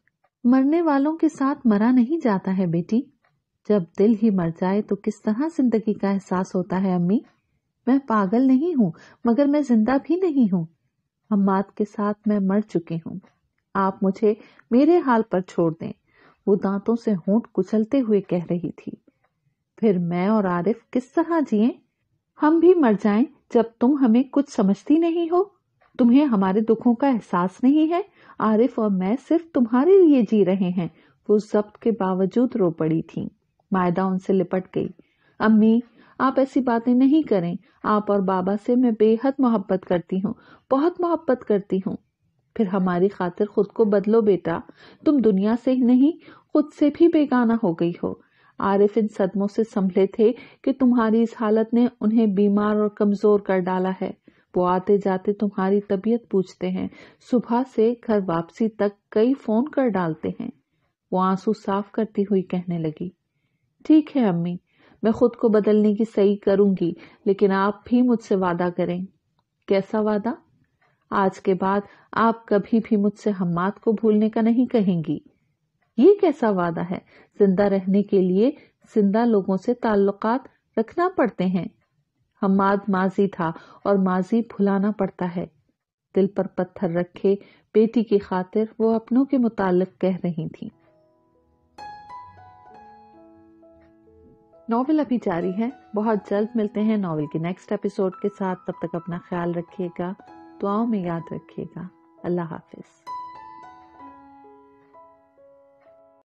मरने वालों के साथ मरा नहीं जाता है बेटी जब दिल ही मर जाए तो किस तरह जिंदगी का एहसास होता है अम्मी मैं पागल नहीं हूं मगर मैं जिंदा भी नहीं हूं हम्माद के साथ मैं मर चुकी हूं आप मुझे मेरे हाल पर छोड़ दें वो दांतों से होंठ कुचलते हुए कह रही थी फिर मैं और आरिफ किस तरह जिए हम भी मर जाएं जब तुम हमें कुछ समझती नहीं हो तुम्हें हमारे दुखों का एहसास नहीं है आरिफ और मैं सिर्फ तुम्हारे लिए जी रहे हैं वो जब्त के बावजूद रो पड़ी थी मायदा उनसे लिपट गई अम्मी आप ऐसी बातें नहीं करें आप और बाबा से मैं बेहद मोहब्बत करती हूँ बहुत मोहब्बत करती हूँ फिर हमारी खातिर खुद को बदलो बेटा तुम दुनिया से ही नहीं खुद से भी बेगाना हो गई हो आरिफ इन सदमों से संभले थे कि तुम्हारी इस हालत ने उन्हें बीमार और कमजोर कर डाला है वो आते जाते तुम्हारी तबीयत पूछते हैं सुबह से घर वापसी तक कई फोन कर डालते हैं वो आंसू साफ करती हुई कहने लगी ठीक है अम्मी मैं खुद को बदलने की सही करूंगी लेकिन आप भी मुझसे वादा करें कैसा वादा आज के बाद आप कभी भी मुझसे हम्माद को भूलने का नहीं कहेंगी ये कैसा वादा है जिंदा रहने के लिए जिंदा लोगों से ताल्लुकात रखना पड़ते हैं हम्माद माजी था और माजी भुलाना पड़ता है दिल पर पत्थर रखे बेटी की खातिर वो अपनों के मुतालिक कह रही थी नॉवल अभी जारी है बहुत जल्द मिलते हैं नॉवल के नेक्स्ट एपिसोड के साथ तब तक अपना ख्याल रखिएगा दुआओं में याद रखिएगा अल्लाह हाफिज़